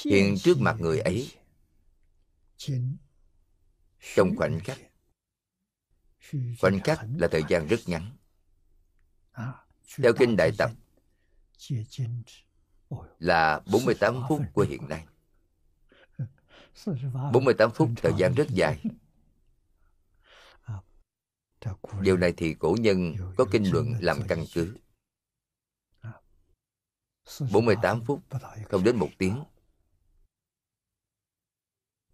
[SPEAKER 1] hiện trước mặt người ấy trong khoảnh khắc khoảnh khắc là thời gian rất ngắn à, theo kinh đại tập là 48 phút của hiện nay 48 phút thời gian rất dài Điều này thì cổ nhân có kinh luận làm căn cứ. 48 à, phút, không đến một tiếng.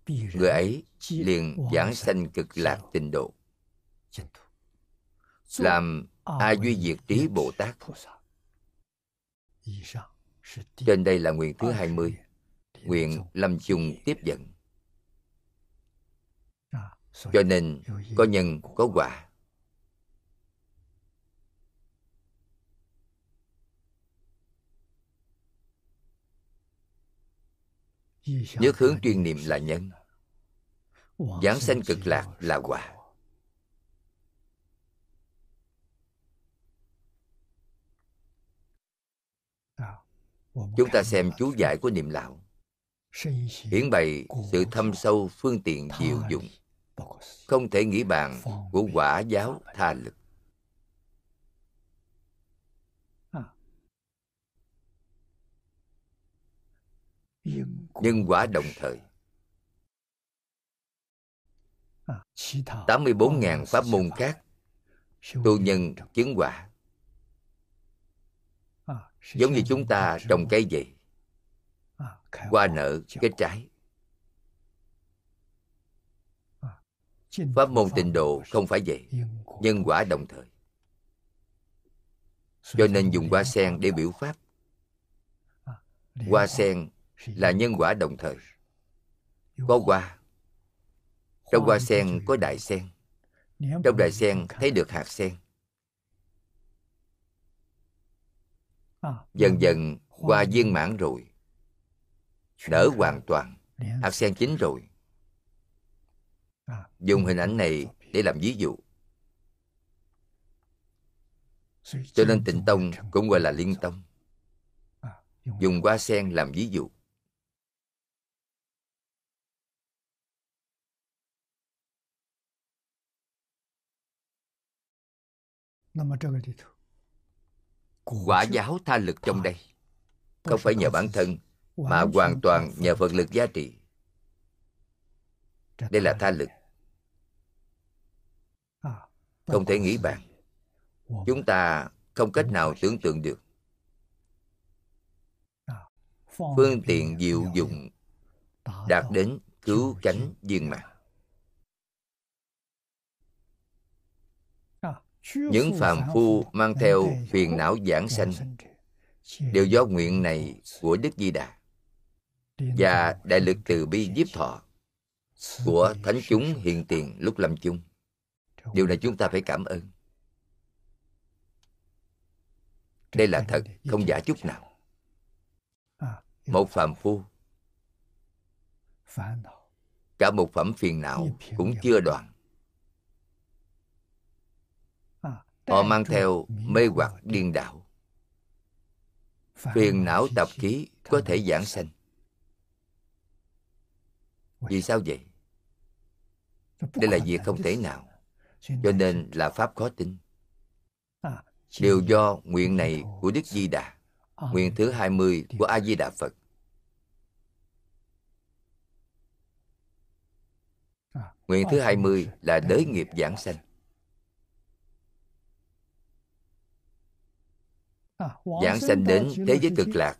[SPEAKER 1] Người ấy liền giảng sanh cực lạc tình độ. Làm A Duy Diệt Trí Bồ Tát. Trên đây là nguyện thứ 20, nguyện Lâm Chung tiếp dẫn. À, Cho nên có nhân có quả Nhất hướng chuyên niệm là nhân Giảng sanh cực lạc là quả Chúng ta xem chú giải của niệm lão Hiển bày sự thâm sâu phương tiện diệu dụng Không thể nghĩ bàn của quả giáo tha lực nhân quả đồng thời 84.000 à, à, à, pháp môn khác tu nhân chứng quả giống như chúng ta trồng cây vậy qua nợ kết trái pháp môn tịnh độ không phải vậy nhân quả đồng thời cho nên dùng hoa sen để biểu pháp hoa sen là nhân quả đồng thời có hoa trong hoa sen có đại sen trong đại sen thấy được hạt sen dần dần hoa viên mãn rồi nở hoàn toàn hạt sen chín rồi dùng hình ảnh này để làm ví dụ cho nên tịnh tông cũng gọi là liên tông dùng hoa sen làm ví dụ Quả giáo tha lực trong đây Không phải nhờ bản thân Mà hoàn toàn nhờ Phật lực giá trị Đây là tha lực à, Không thể nghĩ bàn Chúng ta không cách nào tưởng tượng được à, Phương tiện diệu dụng Đạt đến cứu cánh viên mạng
[SPEAKER 2] những phàm phu mang theo
[SPEAKER 1] phiền não giảng sanh đều do nguyện này của đức di đà và đại lực từ bi diếp thọ của thánh chúng hiện tiền lúc lâm chung điều này chúng ta phải cảm ơn đây là thật không giả chút nào một phàm phu cả một phẩm phiền não cũng chưa đoạn họ mang theo mê hoặc điên đảo, phiền não tạp khí có thể giảng sanh vì sao vậy đây là việc không thể nào cho nên là pháp khó tin à, đều do nguyện này của đức di đà ờ, nguyện thứ 20 của a di đà phật à, nguyện ờ, thứ 20 là đới nghiệp giảng sanh
[SPEAKER 2] À, giảng sanh đến thế giới cực
[SPEAKER 1] lạc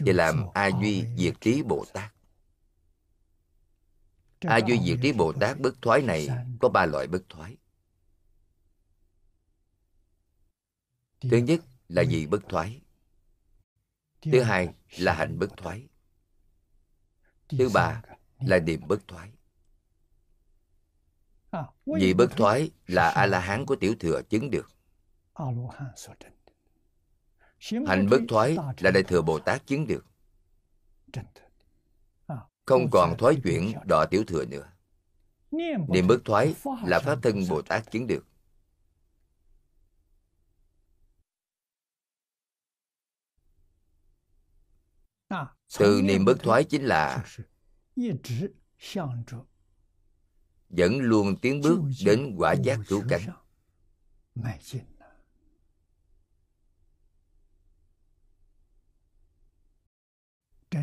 [SPEAKER 1] và làm a duy diệt trí bồ tát a duy diệt trí bồ tát bất thoái này có ba loại bất thoái thứ nhất là gì bất thoái thứ hai là hạnh bất thoái thứ ba là niệm bất thoái à, vị bất thoái là a la hán của tiểu thừa chứng được Hành bất thoái là Đại Thừa Bồ Tát chứng được. À, Không còn thoái chuyển đọa tiểu thừa nữa. Niệm bất thoái là Pháp thân Bồ Tát chứng được. À, Từ niệm bất thoái chính là vẫn luôn tiến bước đến quả giác cứu cánh.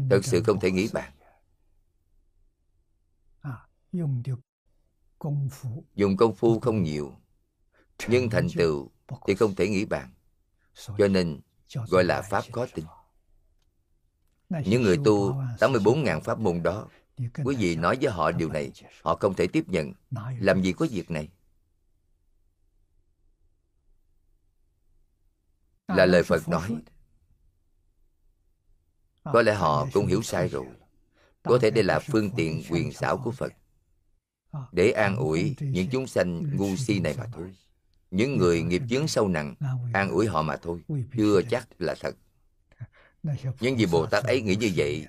[SPEAKER 1] thật sự không thể nghĩ bàn
[SPEAKER 3] à, dùng
[SPEAKER 1] công phu không nhiều nhưng thành tựu thì không thể nghĩ bàn cho nên gọi là pháp khó tin
[SPEAKER 3] những người tu
[SPEAKER 1] 84.000 pháp môn đó quý vị nói với họ điều này họ không thể tiếp nhận làm gì có việc này à, là lời phật nói có lẽ họ ờ, cũng hiểu ờ, sai rồi ờ, có thể đây là phương tiện quyền xảo của phật để an ủi những chúng sanh ừ, ngu si này mà thôi những dạ, người dạ, nghiệp dạ, chướng sâu nặng an ủi họ mà thôi chưa chắc là thật những gì bồ tát ấy nghĩ như vậy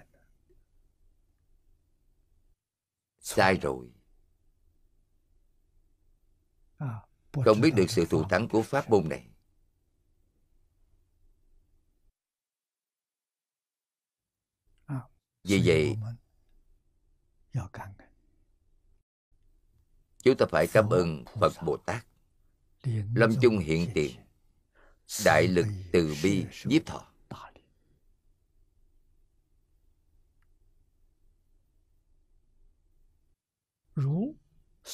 [SPEAKER 1] sai rồi không biết được sự thù thắng của pháp môn này Vì vậy Chúng ta phải cảm ơn Phật Bồ Tát Lâm chung hiện tiền Đại lực từ bi nhiếp thọ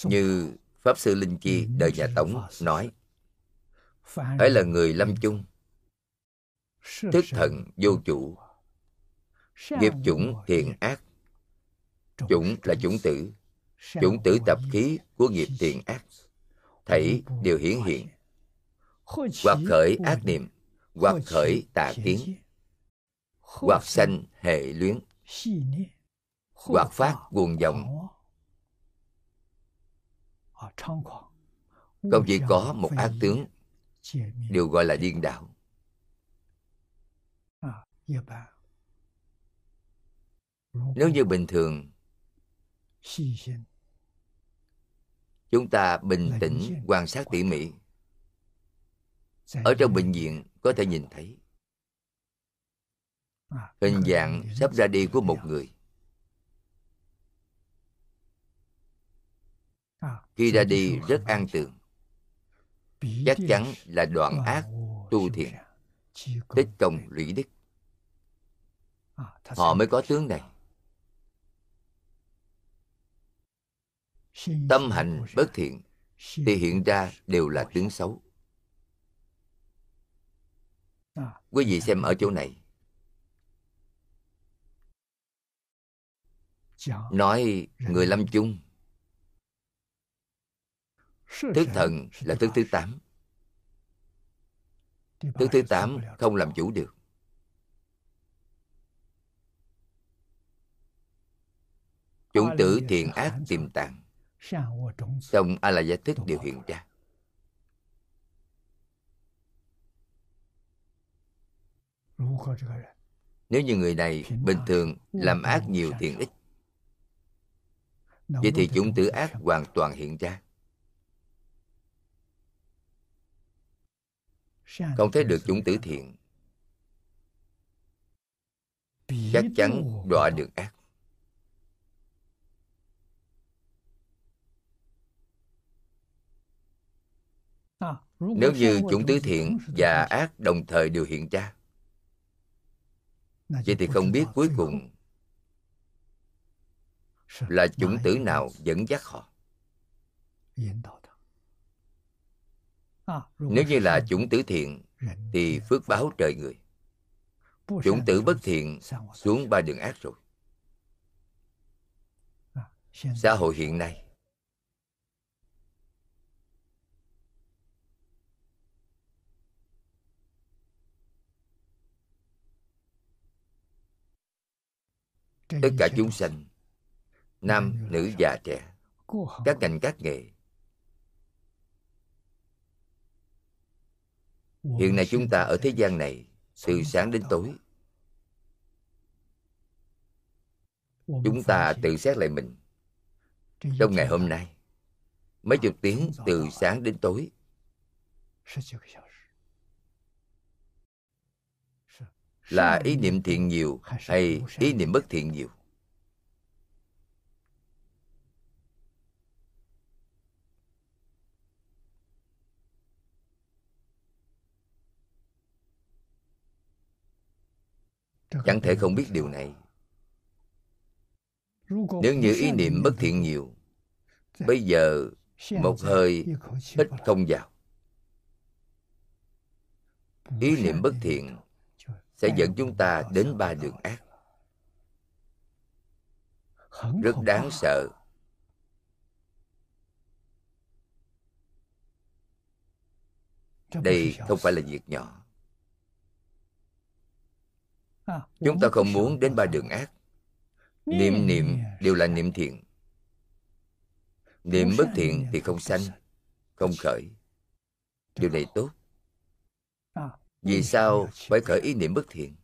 [SPEAKER 1] Như Pháp Sư Linh Chi đời nhà Tống nói ấy là người lâm chung Thức thần vô chủ Nghiệp chủng thiện ác Chủng là chủng tử Chủng tử tập khí của nghiệp thiện ác Thảy đều hiển hiện Hoặc khởi ác niệm Hoặc khởi tà kiến Hoặc sanh hệ luyến Hoặc phát cuồng dòng Không chỉ có một ác tướng Đều gọi là điên đạo
[SPEAKER 3] à,
[SPEAKER 1] nếu như bình thường chúng ta bình tĩnh quan sát tỉ mỉ ở trong bệnh viện có thể nhìn thấy à, hình dạng sắp ra đi của một dạ. người à, khi ra đi rất an tường chắc chắn là đoạn ác tu thiện tích công lũy đức
[SPEAKER 2] à, họ mới
[SPEAKER 1] có tướng này tâm hành bất thiện thì hiện ra đều là tướng xấu quý vị xem ở chỗ này nói người lâm chung thức thần là thức thứ tám thức thứ tám không làm chủ được chủng tử thiện ác tiềm tàng trong a la gia thức đều hiện ra. Nếu như người này bình thường làm ác nhiều tiền ít, vậy thì chúng tử ác hoàn toàn hiện ra. Không thấy được chúng tử thiện, chắc chắn đọa được ác.
[SPEAKER 2] nếu như chúng tứ thiện
[SPEAKER 1] và ác đồng thời đều hiện ra vậy thì không biết cuối cùng là chủng tử nào dẫn dắt họ à, nếu như là chủng tử thiện thì phước báo trời người chủng tử bất thiện xuống ba đường ác rồi à, xã hội hiện nay tất cả chúng sanh nam nữ già trẻ các ngành các nghề hiện nay chúng ta ở thế gian này từ sáng đến tối chúng ta tự xét lại mình trong ngày hôm nay mấy chục tiếng từ sáng đến tối là ý niệm thiện nhiều hay ý niệm bất thiện nhiều chẳng thể không biết điều này
[SPEAKER 4] nếu như ý dạ. niệm
[SPEAKER 1] bất thiện nhiều bây giờ
[SPEAKER 4] một hơi
[SPEAKER 1] ít không vào ý niệm bất thiện sẽ dẫn chúng ta đến ba đường ác rất đáng sợ đây không phải là việc nhỏ à, chúng ta không muốn đến ba đường ác niệm niệm đều là niệm thiện niệm bất thiện thì không sanh không khởi điều này tốt vì sao phải khởi ý niệm bất thiện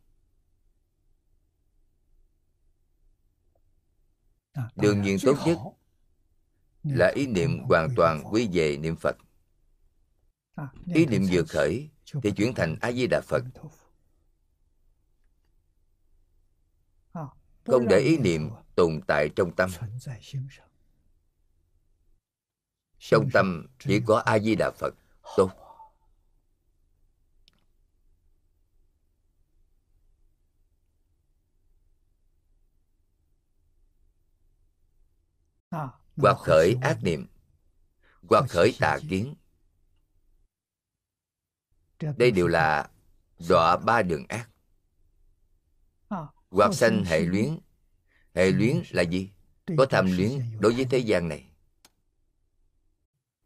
[SPEAKER 1] à, đương nhiên tốt nhất là ý niệm hoàn toàn quy về niệm phật
[SPEAKER 2] à, ý niệm vừa
[SPEAKER 1] khởi thì chuyển thành a di đà phật à, không để ý niệm tồn tại trong tâm trong tâm chỉ có a di đà phật tốt hoặc khởi ác niệm hoặc khởi tà kiến đây đều là đọa ba đường ác hoặc sanh hệ luyến hệ luyến là gì có tham luyến đối với thế gian này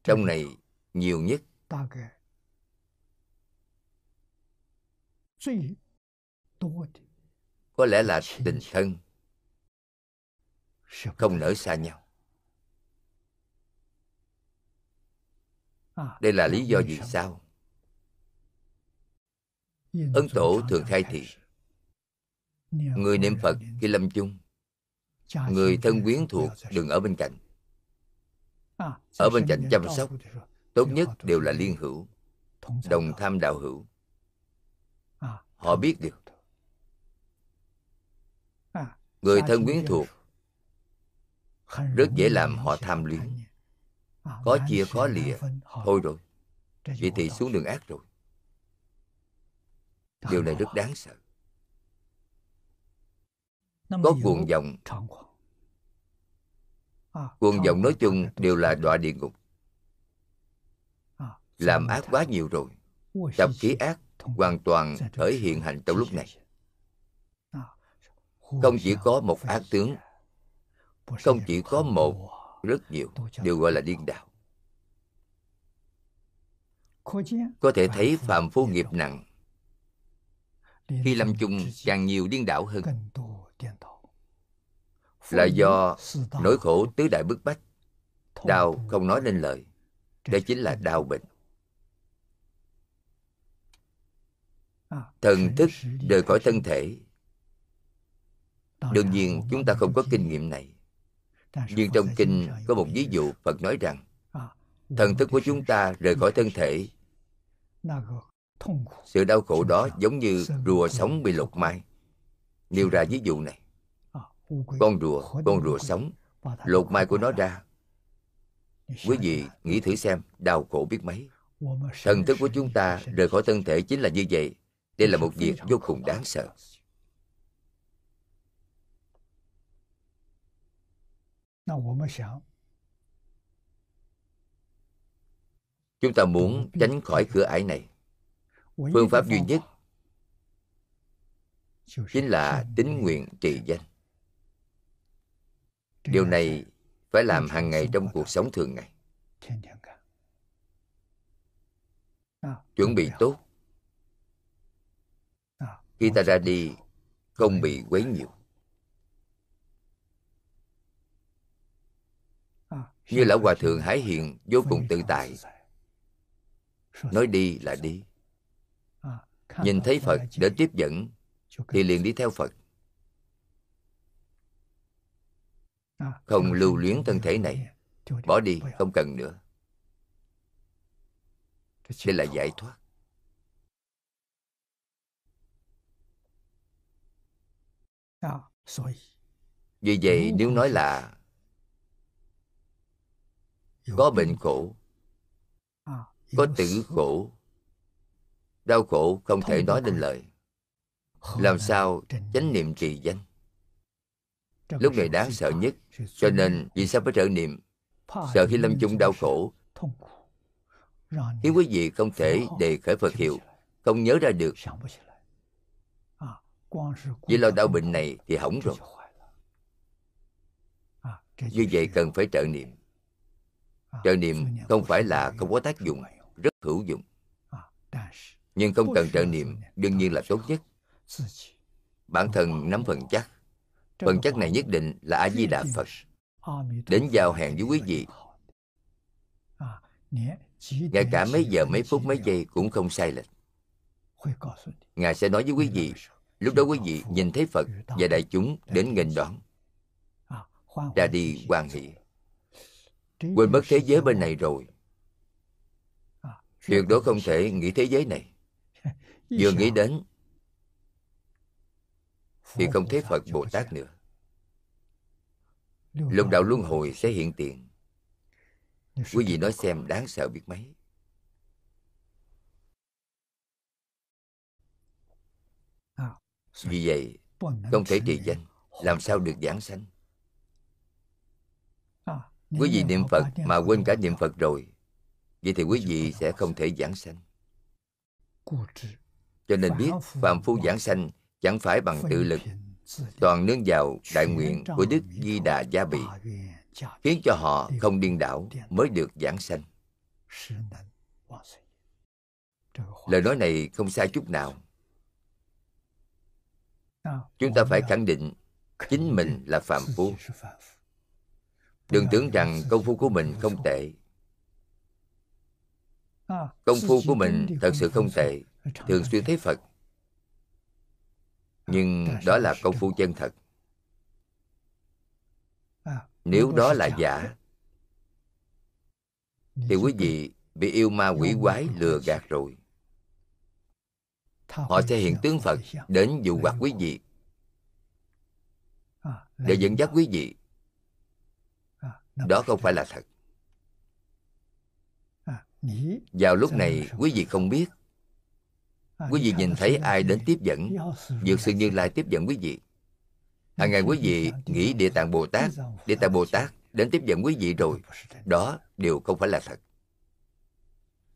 [SPEAKER 1] trong này nhiều nhất có lẽ là tình thân không nở xa nhau À, đây là lý do vì sao ấn tổ thường khai thị người niệm phật khi lâm chung người thân quyến thuộc đừng ở bên cạnh
[SPEAKER 2] à, ở bên cạnh chăm sóc
[SPEAKER 1] tốt nhất đều là liên hữu đồng tham đạo hữu à, họ biết được người thân quyến thuộc rất dễ làm họ tham luyến có chia khó lìa Thôi rồi Vậy thì xuống đường ác rồi Điều này rất đáng sợ Có cuồng vọng Cuồng vọng nói chung đều là đọa địa ngục ờ, Làm ác quá nhiều rồi Tập khí ác hoàn toàn thể hiện hành trong lúc này ờ, Không chỉ có một ác tướng Không chỉ có một rất nhiều đều gọi là điên đạo có thể thấy phạm phu nghiệp nặng khi lâm chung càng nhiều điên đạo hơn là do nỗi khổ tứ đại bức bách đau không nói nên lời đây chính là đau bệnh à, thần thức rời khỏi thân thể đương nhiên chúng ta không có kinh nghiệm này nhưng trong kinh có một ví dụ Phật nói rằng à, thần thức của chúng ta rời khỏi thân thể sự đau khổ đó giống như rùa sống bị lột mai nêu ra ví dụ này à, con rùa con rùa sống lột mai của nó ra quý vị nghĩ thử xem đau khổ biết mấy thần thức của chúng ta rời khỏi thân thể chính là như vậy đây là một việc vô cùng đáng sợ chúng ta muốn tránh khỏi cửa ải này. Phương pháp duy nhất chính là tính nguyện trì danh. Điều này phải làm hàng ngày trong cuộc sống thường ngày. Chuẩn bị tốt. Khi ta ra đi, không bị quấy nhiều. như lão hòa thượng hải hiền vô cùng tự tại nói đi là đi nhìn thấy phật để tiếp dẫn thì liền đi theo phật không lưu luyến thân thể này bỏ đi không cần nữa đây là giải thoát vì vậy nếu nói là có bệnh khổ à, có tử khổ đau khổ không thể nói lên lời làm sao chánh niệm trì danh lúc này đáng sợ nhất cho nên vì sao phải trợ niệm sợ khi lâm chung đau khổ khiến quý vị không thể đề khởi phật hiệu không nhớ ra được à, vì lo đau bệnh này thì hỏng rồi à, như vậy cần phải trợ niệm trợ niệm không phải là không có tác dụng rất hữu dụng à, nhưng không cần trợ niệm đương nhiên là tốt nhất bản thân nắm phần chắc phần chắc này nhất định là a di đà phật đến giao hàng với quý vị
[SPEAKER 3] à, ngay
[SPEAKER 1] cả mấy giờ mấy phút mấy giây cũng không sai lệch ngài sẽ nói với quý vị lúc đó quý vị nhìn thấy phật và đại chúng đến nghênh đón à, ra đi hoan hỷ quên mất thế giới bên này rồi tuyệt đối không thể nghĩ thế giới này vừa nghĩ đến thì không thấy phật bồ tát nữa lục đạo luân hồi sẽ hiện tiền quý vị nói xem đáng sợ biết mấy vì vậy không thể trì danh làm sao được giảng sanh Quý vị niệm Phật mà quên cả niệm Phật rồi Vậy thì quý vị sẽ không thể giảng sanh Cho nên biết Phạm Phu giảng sanh chẳng phải bằng tự lực Toàn nương vào đại nguyện của Đức Di Đà Gia Bị Khiến cho họ không điên đảo mới được giảng sanh Lời nói này không sai chút nào Chúng ta phải khẳng định chính mình là phạm phu đừng tưởng rằng công phu của mình không tệ công phu của mình thật sự không tệ thường xuyên thấy phật nhưng đó là công phu chân thật nếu đó là giả thì quý vị bị yêu ma quỷ quái lừa gạt rồi họ sẽ hiện tướng phật đến dụ hoặc quý vị để dẫn dắt quý vị đó không phải là thật à, vào lúc này quý vị không biết à, quý vị nhìn thấy ai đến tiếp dẫn dược sư như lai tiếp dẫn quý vị hàng ngày quý vị nghĩ địa tạng bồ tát địa tạng bồ tát đến tiếp dẫn quý vị rồi đó đều không phải là thật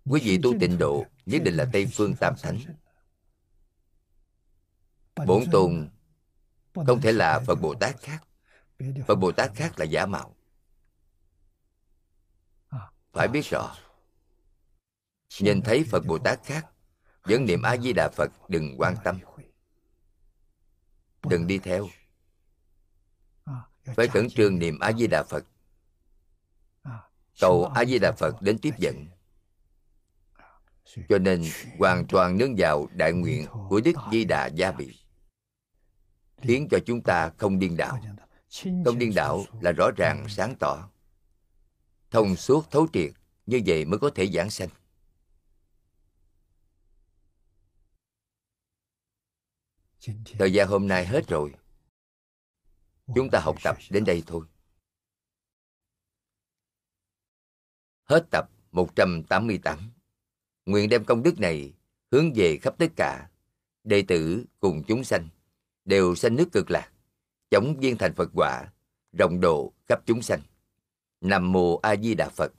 [SPEAKER 1] quý vị tu tịnh độ nhất định là tây phương tam thánh bổn tùng không thể là phật bồ tát khác phật bồ tát khác là giả mạo phải biết rõ nhìn thấy phật bồ tát khác vẫn niệm a di đà phật đừng quan tâm đừng đi theo phải cẩn trương niệm a di đà phật cầu a di đà phật đến tiếp dẫn cho nên hoàn toàn nương vào đại nguyện của đức di đà gia vị khiến cho chúng ta không điên đảo không điên đảo là rõ ràng sáng tỏ thông suốt thấu triệt như vậy mới có thể giảng sanh thời gian hôm nay hết rồi chúng ta học tập đến đây thôi hết tập 188 nguyện đem công đức này hướng về khắp tất cả đệ tử cùng chúng sanh đều sanh nước cực lạc chống viên thành phật quả rộng độ khắp chúng sanh Nam Mô A Di Đà Phật